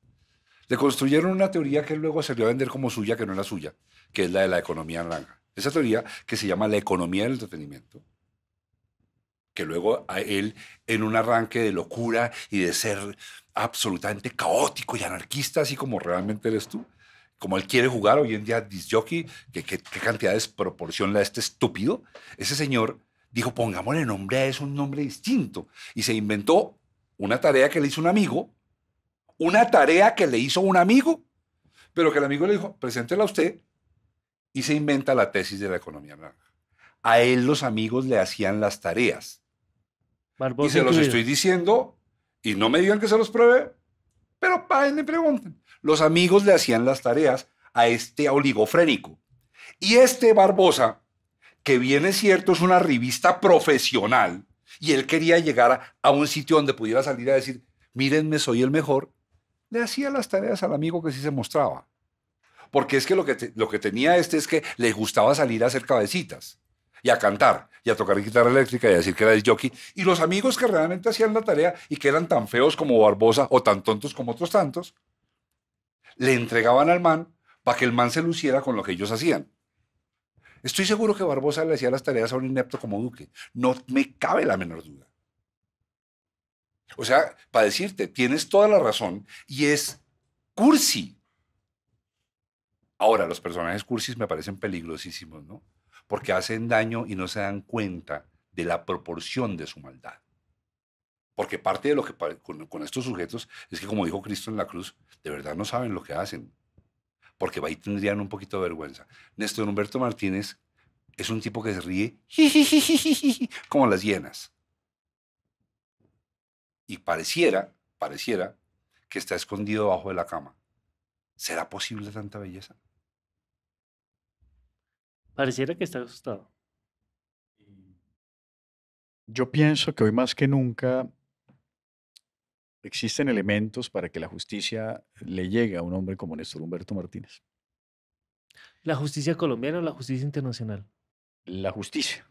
[SPEAKER 1] le construyeron una teoría que él luego salió a vender como suya, que no era suya, que es la de la economía naranja. Esa teoría que se llama la economía del entretenimiento, que luego él, en un arranque de locura y de ser absolutamente caótico y anarquista, así como realmente eres tú, como él quiere jugar hoy en día disjockey, que qué cantidad de desproporción la este estúpido, ese señor dijo, pongámosle nombre a eso, un nombre distinto. Y se inventó una tarea que le hizo un amigo, una tarea que le hizo un amigo, pero que el amigo le dijo, preséntela a usted y se inventa la tesis de la economía naranja. A él los amigos le hacían las tareas. y se los estoy diciendo y no me digan que se los pruebe, pero para él le pregunten. Los amigos le hacían las tareas a este oligofrénico. Y este Barbosa, que bien es cierto, es una revista profesional y él quería llegar a, a un sitio donde pudiera salir a decir, mírenme, soy el mejor, le hacía las tareas al amigo que sí se mostraba. Porque es que lo que, tenía este es que le gustaba salir a hacer cabecitas y a cantar y a tocar guitarra eléctrica y a decir que era el jockey. Y los amigos que realmente hacían la tarea y que eran tan feos como Barbosa o tan tontos como otros tantos, le entregaban al man para que el man se luciera con lo que ellos hacían. Estoy seguro que Barbosa le hacía las tareas a un inepto como Duque. No me cabe la menor duda. O sea, para decirte, tienes toda la razón y es cursi Ahora, los personajes cursis me parecen peligrosísimos, ¿no? Porque hacen daño y no se dan cuenta de la proporción de su maldad. Porque parte de lo que con, con estos sujetos es que, como dijo Cristo en la cruz, de verdad no saben lo que hacen. Porque ahí tendrían un poquito de vergüenza. Néstor Humberto Martínez es un tipo que se ríe como las hienas. Y pareciera, pareciera que está escondido bajo de la cama. ¿Será posible tanta belleza?
[SPEAKER 4] Pareciera que está asustado.
[SPEAKER 2] Yo pienso que hoy más que nunca existen elementos para que la justicia le llegue a un hombre como Néstor Humberto Martínez.
[SPEAKER 4] ¿La justicia colombiana o la justicia internacional?
[SPEAKER 2] La justicia.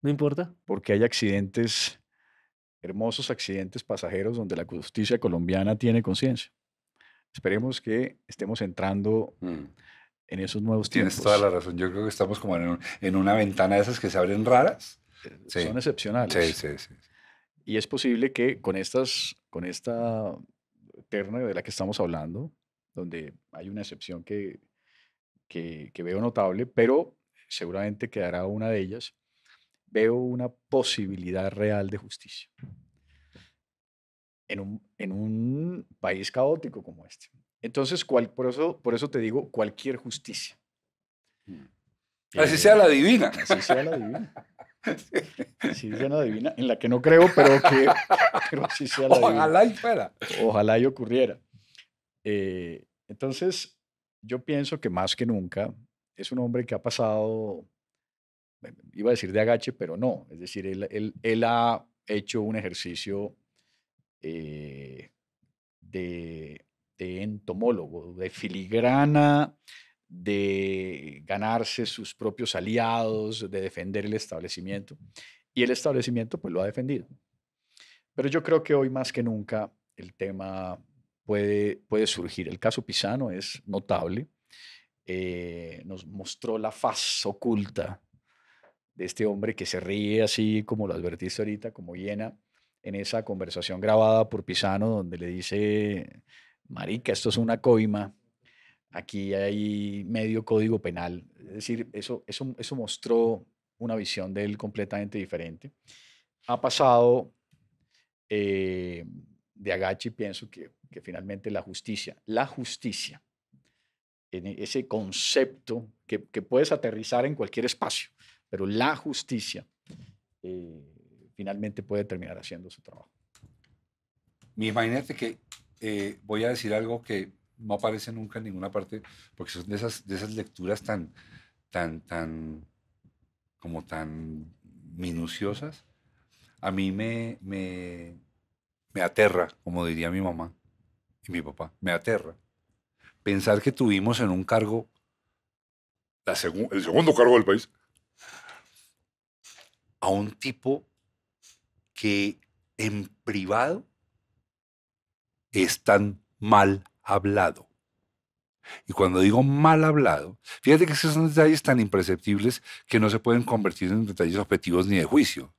[SPEAKER 2] ¿No importa? Porque hay accidentes, hermosos accidentes pasajeros donde la justicia colombiana tiene conciencia. Esperemos que estemos entrando mm en esos nuevos tiempos.
[SPEAKER 3] Tienes toda la
[SPEAKER 1] razón. Yo creo que estamos como en, una ventana de esas que se abren raras. Eh, son excepcionales.
[SPEAKER 2] Sí, sí, sí. Y es posible que con, estas, con esta terna de la que estamos hablando, donde hay una excepción que, que, que veo notable, pero seguramente quedará una de ellas, veo una posibilidad real de justicia en un, en un país caótico como este. Entonces, por, eso, por eso te digo, cualquier justicia. Mm. Así eh, sea la divina. Así sea la divina. Así sea la divina, en la que no creo, pero que sea la Ojalá y fuera. Ojalá y ocurriera. Eh, entonces, yo pienso que más que nunca es un hombre que ha pasado, iba a decir de agache, pero no. Es decir, él, él, ha hecho un ejercicio eh, de de entomólogo, de filigrana, de ganarse sus propios aliados, de defender el establecimiento. Y el establecimiento pues lo ha defendido. Pero yo creo que hoy más que nunca el tema puede, puede surgir. El caso Pisano es notable. Eh, nos mostró la faz oculta de este hombre que se ríe así, como lo advertiste ahorita, como llena en esa conversación grabada por Pisano, donde le dice marica, esto es una coima, aquí hay medio código penal. Es decir, eso, eso, eso mostró una visión de él completamente diferente. Ha pasado eh, de agache, pienso que, que finalmente la justicia, la justicia, en e, ese concepto que, puedes aterrizar en cualquier espacio, pero la justicia eh, finalmente puede terminar haciendo su trabajo.
[SPEAKER 1] Imagínate que eh, voy a decir algo que no aparece nunca en ninguna parte, porque son de esas, de esas lecturas tan, tan, tan, como tan minuciosas. A mí me, me, aterra, como diría mi mamá y mi papá, me aterra pensar que tuvimos en un cargo, la el segundo cargo del país, a un tipo que en privado es tan mal hablado. Y cuando digo mal hablado, fíjate que esos son detalles tan imperceptibles que no se pueden convertir en detalles objetivos ni de juicio.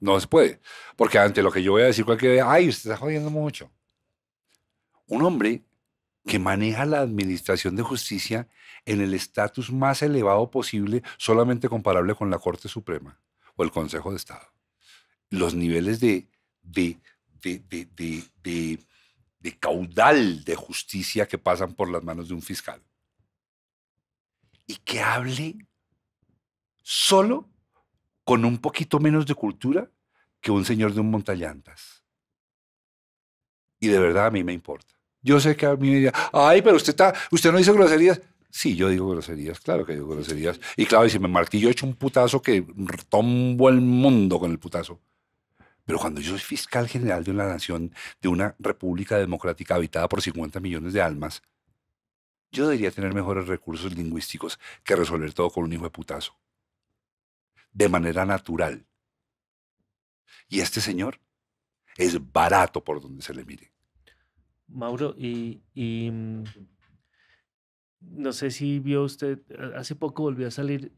[SPEAKER 1] No se puede. Porque ante lo que yo voy a decir, cualquiera, ay, usted está jodiendo mucho. Un hombre que maneja la administración de justicia en el estatus más elevado posible, solamente comparable con la Corte Suprema o el Consejo de Estado. Los niveles de, de, de, de de caudal de justicia que pasan por las manos de un fiscal. Y que hable solo con un poquito menos de cultura que un señor de un montallantas. Y de verdad a mí me importa. Yo sé que a mí me diría, ay, pero usted, está, usted no dice groserías. Sí, yo digo groserías, claro que digo groserías. Y claro, y si me martillo, he hecho un putazo que tombo el mundo con el putazo. Pero cuando yo soy fiscal general de una nación, de una república democrática habitada por 50 millones de almas, yo debería tener mejores recursos lingüísticos que resolver todo con un hijo de putazo. De manera natural. Y este señor es barato por donde se le mire.
[SPEAKER 4] Mauro, y, mm, no sé si vio usted, hace poco volvió a salir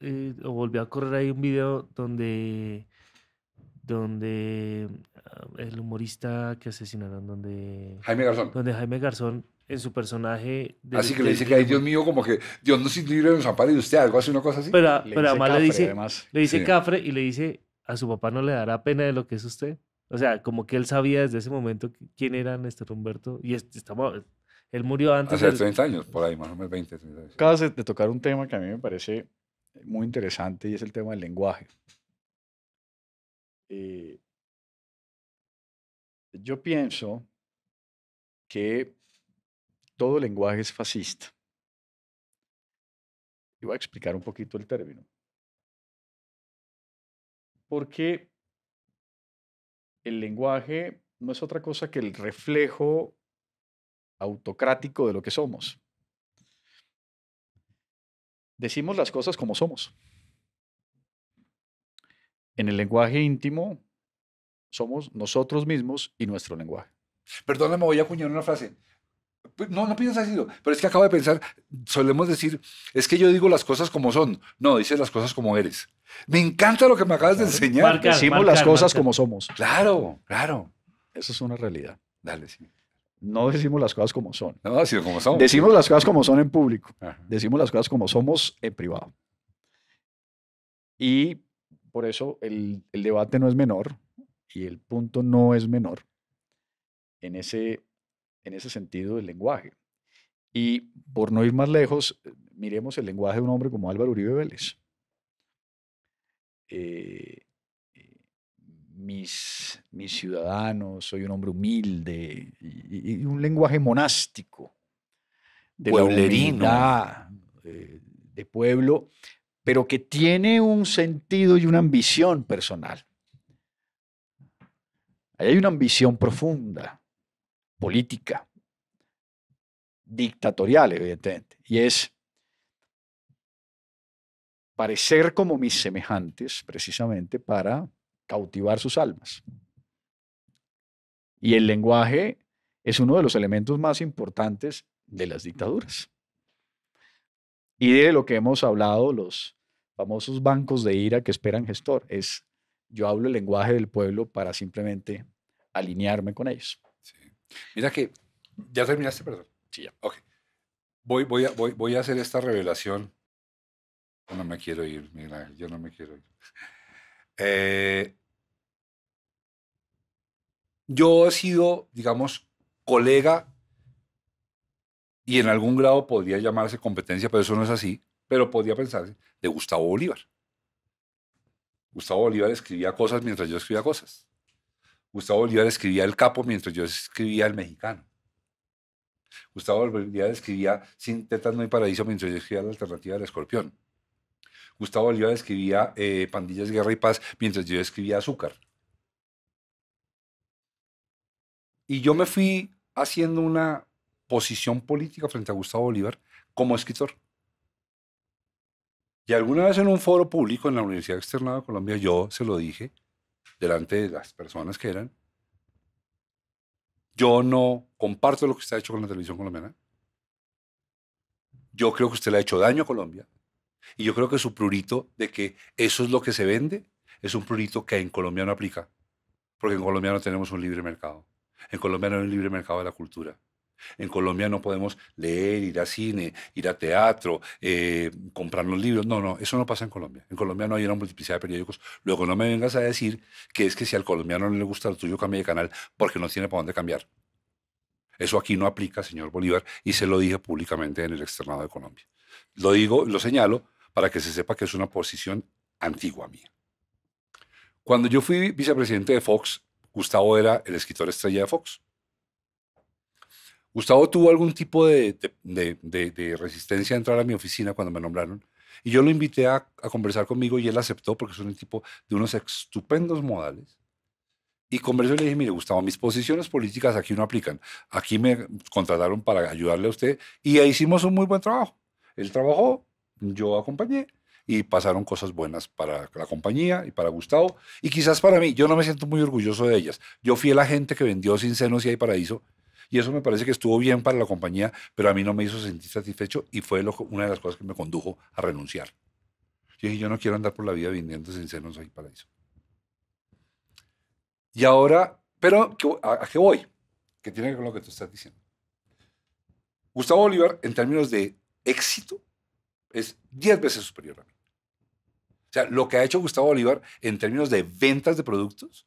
[SPEAKER 4] eh, o volvió a correr ahí un video donde donde ah, el humorista que asesinaron, donde Jaime Garzón. Donde Jaime Garzón en su personaje. así que le dice que hay Dios
[SPEAKER 1] mío, como que Dios no nos libre los ampare de usted, algo así, una cosa así. Pero, además, le dice,
[SPEAKER 4] Cafre y le dice, a su papá no le dará pena de lo que es usted. O sea, como que él sabía desde ese momento quién era Néstor Humberto. Y estamos, él murió antes. Hace 30
[SPEAKER 1] años, por ahí, más o menos 20, 30 años.
[SPEAKER 4] Acabas de tocar un tema
[SPEAKER 3] que a mí me parece muy interesante y es el tema del lenguaje. Eh, yo pienso que todo lenguaje es fascista. Y voy a explicar un poquito el término. Porque el lenguaje no es otra cosa que el reflejo autocrático de lo que somos.
[SPEAKER 2] Decimos las cosas como somos.
[SPEAKER 3] En el lenguaje
[SPEAKER 2] íntimo somos nosotros mismos y nuestro lenguaje. Perdón, me voy a acuñar una
[SPEAKER 1] frase. Pues, no, no piensas así, pero es que acabo de pensar, solemos decir, es que yo digo las cosas como son, no, dices las cosas como eres. Me encanta lo que me acabas de enseñar. Decimos las cosas como
[SPEAKER 2] somos. Claro, claro. Eso es una realidad.
[SPEAKER 1] Dale, sí. No
[SPEAKER 2] decimos las cosas como son. No, sino como son. Decimos las cosas como son en público. Decimos las cosas como somos en privado. Y por eso el, debate no es menor y el punto no es menor en ese, en ese sentido del lenguaje. Y por no ir más lejos, eh, miremos el lenguaje de un hombre como Álvaro Uribe Vélez. Eh, eh, mis, mis ciudadanos, soy un hombre humilde y, un lenguaje monástico, de de pueblo, pero que tiene un sentido y una ambición personal. Ahí hay una ambición profunda, política, dictatorial, evidentemente, y es parecer como mis semejantes, precisamente para cautivar sus almas. Y el lenguaje es uno de los elementos más importantes de las dictaduras. Y de lo que hemos hablado, los famosos bancos de ira que esperan gestor, es yo hablo el lenguaje del pueblo para simplemente alinearme con ellos.
[SPEAKER 1] Mira que, ¿ya terminaste, perdón? Sí, ya. Ok. Voy, voy, a, voy, voy a hacer esta revelación. no me quiero ir, mira, yo no me quiero ir. Eh, yo he sido, digamos, colega y en algún grado podría llamarse competencia, pero eso no es así, pero podía pensarse de Gustavo Bolívar. Gustavo Bolívar escribía cosas mientras yo escribía cosas. Gustavo Bolívar escribía El Capo mientras yo escribía El Mexicano. Gustavo Bolívar escribía Sin tetas no hay paraíso mientras yo escribía La alternativa del escorpión. Gustavo Bolívar escribía eh, Pandillas, Guerra y Paz mientras yo escribía Azúcar. Y yo me fui haciendo una posición política frente a Gustavo Bolívar como escritor. Y alguna vez en un foro público en la Universidad Externada de Colombia, yo se lo dije, delante de las personas que eran, yo no comparto lo que usted ha hecho con la televisión colombiana. Yo creo que usted le ha hecho daño a Colombia. Y yo creo que su prurito de que eso es lo que se vende es un prurito que en Colombia no aplica. Porque en Colombia no tenemos un libre mercado. En Colombia no hay un libre mercado de la cultura. En Colombia no podemos leer, ir a cine, ir a teatro, eh, comprar los libros. No, no, eso no pasa en Colombia. En Colombia no hay una multiplicidad de periódicos. Luego no me vengas a decir que es que si al colombiano no le gusta lo tuyo, cambia de canal porque no tiene para dónde cambiar. Eso aquí no aplica, señor Bolívar, y se lo dije públicamente en el externado de Colombia. Lo digo, y lo señalo para que se sepa que es una posición antigua mía. Cuando yo fui vicepresidente de Fox, Gustavo era el escritor estrella de Fox. Gustavo tuvo algún tipo de, resistencia a entrar a mi oficina cuando me nombraron. Y yo lo invité a, conversar conmigo y él aceptó porque es un tipo de unos estupendos modales. Y conversé y le dije, mire, Gustavo, mis posiciones políticas aquí no aplican. Aquí me contrataron para ayudarle a usted y ahí hicimos un muy buen trabajo. Él trabajó, yo acompañé y pasaron cosas buenas para la compañía y para Gustavo y quizás para mí. Yo no me siento muy orgulloso de ellas. Yo fui la gente que vendió Sin Senos y Hay Paraíso y eso me parece que estuvo bien para la compañía, pero a mí no me hizo sentir satisfecho y fue una de las cosas que me condujo a renunciar. Yo yo no quiero andar por la vida vendiendo senos ahí eso. Y ahora, pero ¿a, qué voy? Que tiene que ver con lo que tú estás diciendo. Gustavo Bolívar, en términos de éxito, es 10 veces superior a mí. O sea, lo que ha hecho Gustavo Bolívar en términos de ventas de productos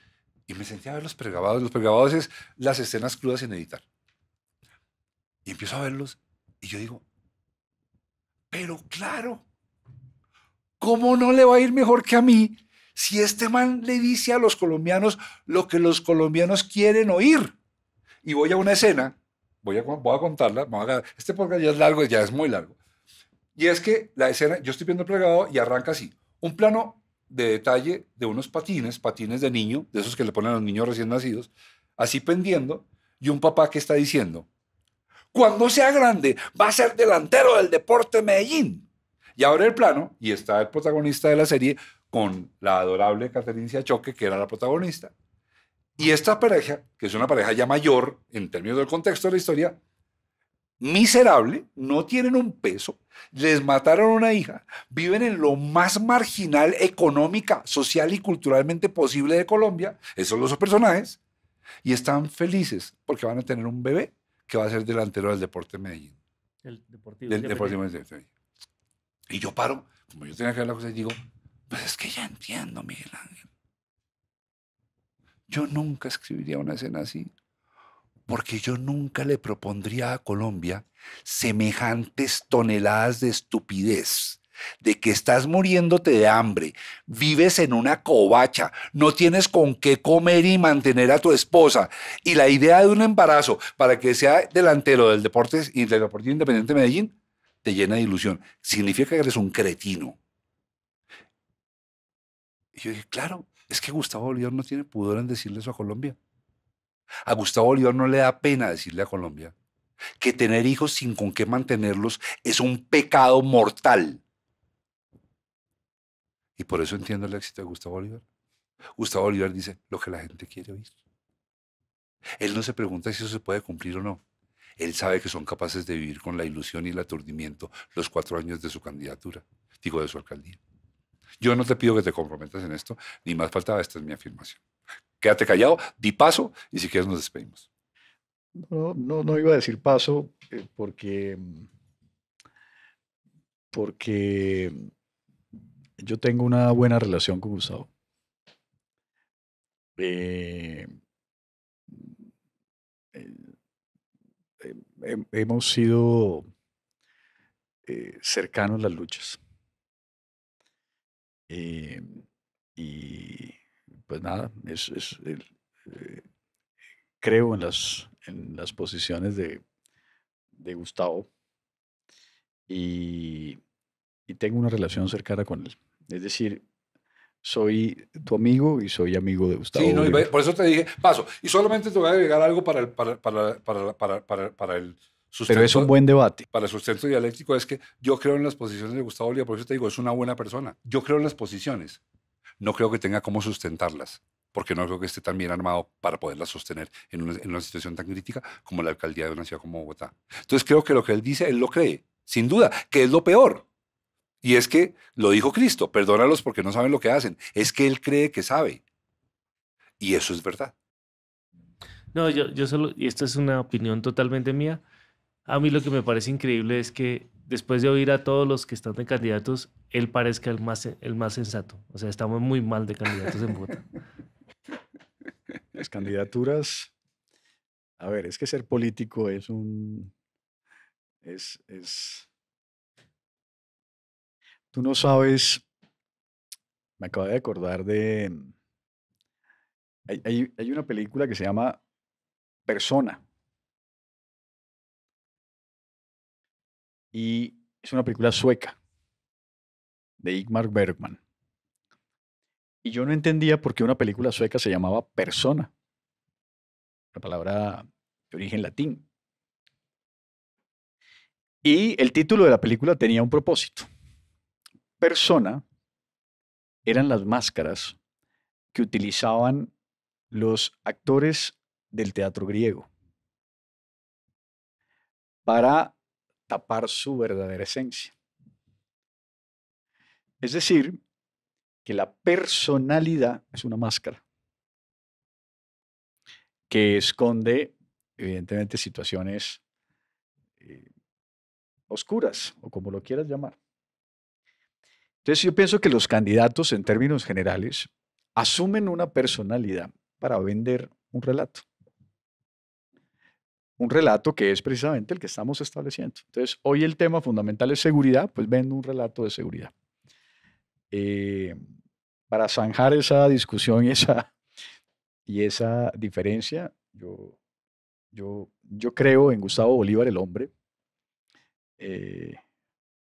[SPEAKER 1] Y me sentía a ver los pregabados. Los pregabados es las escenas crudas sin editar. Y empiezo a verlos y yo digo, pero claro, ¿cómo no le va a ir mejor que a mí si este man le dice a los colombianos lo que los colombianos quieren oír? Y voy a una escena, voy a, voy a contarla, este podcast ya es largo, ya es muy largo. Y es que la escena, yo estoy viendo el plegado y arranca así. Un plano de detalle de unos patines, patines de niño, de esos que le ponen a los niños recién nacidos, así pendiendo, y un papá que está diciendo, cuando sea grande va a ser delantero del deporte Medellín. Y abre el plano y está el protagonista de la serie con la adorable Caterincia Choque, que era la protagonista. Y esta pareja, que es una pareja ya mayor en términos del contexto de la historia, miserable, no tienen un peso, les mataron a una hija, viven en lo más marginal económica, social y culturalmente posible de Colombia, esos son los personajes, y están felices porque van a tener un bebé que va a ser delantero del Deporte Medellín.
[SPEAKER 4] El Deportivo.
[SPEAKER 1] Del Deportivo Medellín. Y yo paro, como yo tenía que ver la cosa, y digo, pues es que ya entiendo, Miguel Ángel. Yo nunca escribiría una escena así porque yo nunca le propondría a Colombia semejantes toneladas de estupidez de que estás muriéndote de hambre, vives en una covacha, no tienes con qué comer y mantener a tu esposa, y la idea de un embarazo para que sea delantero del deporte Independiente de Medellín te llena de ilusión. Significa que eres un cretino. Y yo dije, claro, es que Gustavo Bolívar no tiene pudor en decirle eso a Colombia. A Gustavo Bolívar no le da pena decirle a Colombia que tener hijos sin con qué mantenerlos es un pecado mortal. Y por eso entiendo el éxito de Gustavo Bolívar. Gustavo Bolívar dice lo que la gente quiere oír. Él no se pregunta si eso se puede cumplir o no. Él sabe que son capaces de vivir con la ilusión y el aturdimiento los cuatro años de su candidatura, digo, de su alcaldía. Yo no te pido que te comprometas en esto, ni más faltaba, esta es mi afirmación quédate callado, di paso y si quieres nos
[SPEAKER 2] despedimos. No, no, iba a decir paso eh, porque, porque yo tengo una buena relación con Gustavo. Eh, eh, hemos sido cercanos a las luchas. y pues nada, es, eh, creo en las, en las posiciones de, Gustavo y, tengo una relación cercana con él. Es decir, soy tu amigo y soy amigo de Gustavo.
[SPEAKER 1] por eso te dije, paso. Y solamente te voy a agregar algo para el, para, para, el Sustento, Pero es un buen debate. Para el sustento dialéctico es que yo creo en las posiciones de Gustavo y por eso te digo, es una buena persona. Yo creo en las posiciones no creo que tenga cómo sustentarlas, porque no creo que esté tan bien armado para poderlas sostener en una, situación tan crítica como la alcaldía de una ciudad como Bogotá. Entonces creo que lo que él dice, él lo cree, sin duda, que es lo peor. Y es que lo dijo Cristo, perdónalos porque no saben lo que hacen. Es que él cree que sabe. Y eso es verdad.
[SPEAKER 4] No, yo, yo solo, y esta es una opinión totalmente mía, a mí lo que me parece increíble es que después de oír a todos los que están de candidatos, él parezca el más, el más sensato. O sea, estamos muy mal de candidatos en Bogotá.
[SPEAKER 2] Las candidaturas, a ver, es que ser político es un... Es, Tú no sabes, me acabo de
[SPEAKER 3] acordar de... Hay, hay una película que se llama Persona, y es una película sueca de Igmar Bergman.
[SPEAKER 2] Y yo no entendía por qué una película sueca se llamaba persona, la palabra de origen latín. Y el título de la película tenía un propósito. Persona eran las máscaras que utilizaban los actores del teatro
[SPEAKER 3] griego para tapar su verdadera esencia. Es decir, que la personalidad es una máscara que
[SPEAKER 2] esconde, evidentemente, situaciones eh,
[SPEAKER 3] oscuras
[SPEAKER 2] o como lo quieras llamar. Entonces yo pienso que los candidatos, en términos generales, asumen una personalidad para vender un relato un relato que es precisamente el que estamos estableciendo. Entonces, hoy el tema fundamental es seguridad, pues vendo un relato de seguridad. Eh, para zanjar esa discusión y esa, y esa diferencia, yo, yo, yo creo en Gustavo Bolívar el hombre eh,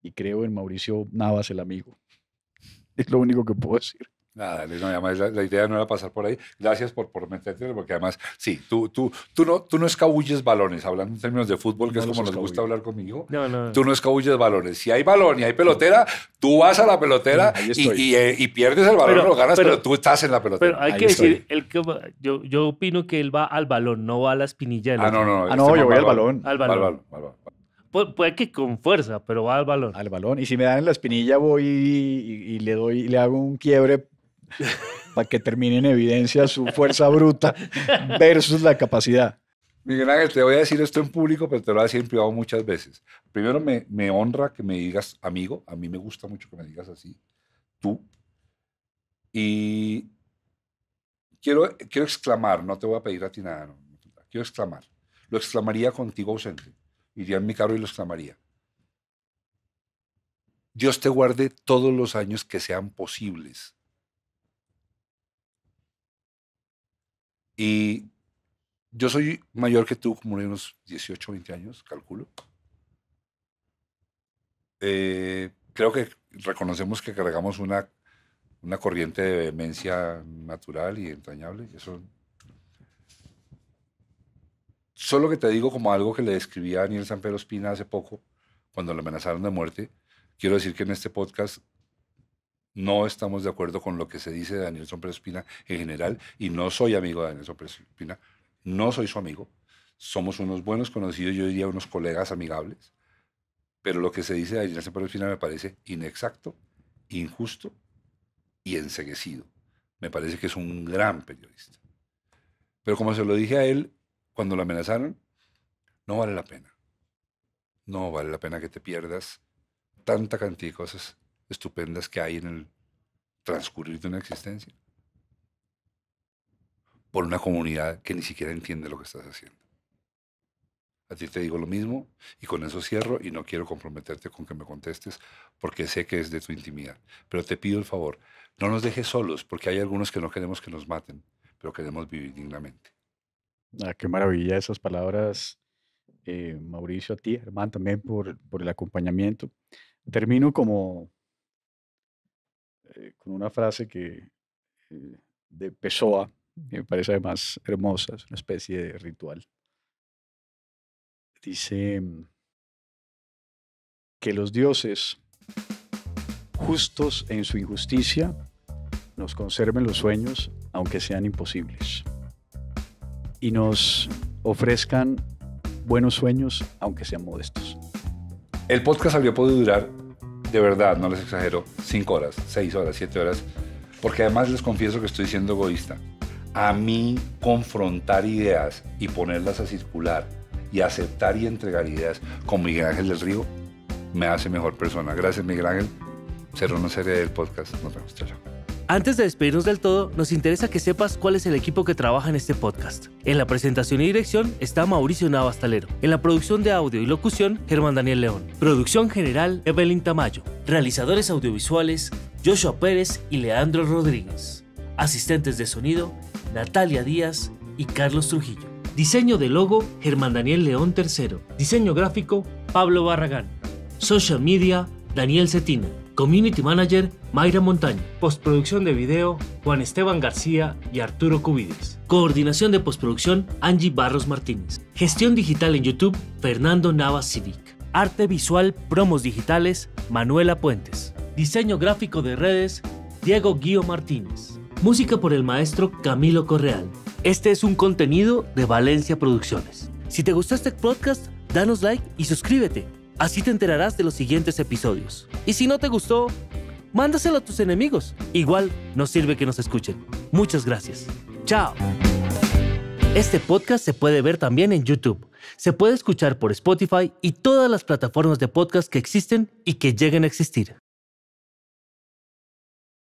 [SPEAKER 2] y creo en Mauricio Navas el amigo. Es lo único que puedo decir.
[SPEAKER 1] Nada, además la, idea no era pasar por ahí. Gracias por, por meterte, porque además, sí, tú, tú, tú, no, tú no escabulles balones, hablando en términos de fútbol, que es como nos gusta hablar conmigo. Tú no escabulles balones. Si hay balón y hay pelotera, tú vas a la pelotera eh, y, pierdes el balón, pero, lo ganas, pero, tú estás en la pelotera. Pero hay que decir,
[SPEAKER 4] el yo, yo opino que él va al balón, no va a la espinilla. ah, no, no, ah, este no yo voy al balón. Al balón. puede que con fuerza,
[SPEAKER 2] pero va al balón. Al balón. Y si me dan en la espinilla, voy y, le doy, y le hago un quiebre para que termine en evidencia su fuerza bruta versus la capacidad.
[SPEAKER 1] Miguel Ángel, te voy a decir esto en público, pero te lo voy a decir en privado muchas veces. Primero, me, honra que me digas amigo. A mí me gusta mucho que me digas así, tú. Y quiero, quiero exclamar, no te voy a pedir a ti nada, quiero exclamar. Lo exclamaría contigo ausente. Iría en mi carro y lo exclamaría. Dios te guarde todos los años que sean posibles Y yo soy mayor que tú, como de unos 18, 20 años, calculo. Eh, creo que reconocemos que cargamos una, una corriente de vehemencia natural y entrañable. Solo que te digo como algo que le describía a Daniel San Pedro Espina hace poco, cuando lo amenazaron de muerte. Quiero decir que en este podcast no estamos de acuerdo con lo que se dice de Daniel Pérez Espina en general y no soy amigo de Daniel Pérez Espina, no soy su amigo. Somos unos buenos conocidos, yo diría unos colegas amigables, pero lo que se dice de Daniel Pérez Espina me parece inexacto, injusto y enseguecido. Me parece que es un gran periodista. Pero como se lo dije a él cuando lo amenazaron, no vale la pena. No vale la pena que te pierdas tanta cantidad de cosas estupendas que hay en el transcurrir de una existencia. Por una comunidad que ni siquiera entiende lo que estás haciendo. A ti te digo lo mismo y con eso cierro y no quiero comprometerte con que me contestes porque sé que es de tu intimidad. Pero te pido el favor, no nos dejes solos porque hay algunos que no queremos que nos maten, pero queremos vivir dignamente.
[SPEAKER 2] Ah, qué maravilla esas palabras, eh, Mauricio, a ti, hermano, también por, por el acompañamiento. Termino como, eh, con una frase que
[SPEAKER 3] eh, de Pessoa, me parece además hermosa, es una especie de ritual. Dice mm, que los dioses, justos en su injusticia,
[SPEAKER 2] nos conserven los sueños, aunque sean imposibles, y nos ofrezcan buenos sueños, aunque sean modestos. El podcast
[SPEAKER 1] habría podido durar de verdad, no les exagero, cinco horas, seis horas, siete horas, porque además les confieso que estoy siendo egoísta. A mí confrontar ideas y ponerlas a circular y aceptar y entregar ideas con Miguel Ángel del Río me hace mejor persona. Gracias Miguel Ángel. Será una serie del podcast. Nos vemos. Chao.
[SPEAKER 4] Antes de despedirnos del todo, nos interesa que sepas cuál es el equipo que trabaja en este podcast. En la presentación y dirección está Mauricio Navastalero. En la producción de audio y locución, Germán Daniel León. Producción general, Evelyn Tamayo. Realizadores audiovisuales, Joshua Pérez y Leandro Rodríguez. Asistentes de sonido, Natalia Díaz y Carlos Trujillo. Diseño de logo, Germán Daniel León III. Diseño gráfico, Pablo Barragán. Social media, Daniel Cetina. Community Manager Mayra Montaño. Postproducción de video Juan Esteban García y Arturo Cubides. Coordinación de postproducción Angie Barros Martínez. Gestión digital en YouTube Fernando Navas Civic. Arte visual Promos Digitales Manuela Puentes. Diseño gráfico de redes Diego Guío Martínez. Música por el maestro Camilo Correal. Este es un contenido de Valencia Producciones. Si te gustó este podcast, danos like y suscríbete. Así te enterarás de los siguientes episodios. Y si no te gustó, mándaselo a tus enemigos. Igual nos sirve que nos escuchen. Muchas gracias. Chao. Este podcast se puede ver también en YouTube. Se puede escuchar por Spotify y todas las plataformas de podcast que existen y que lleguen a existir.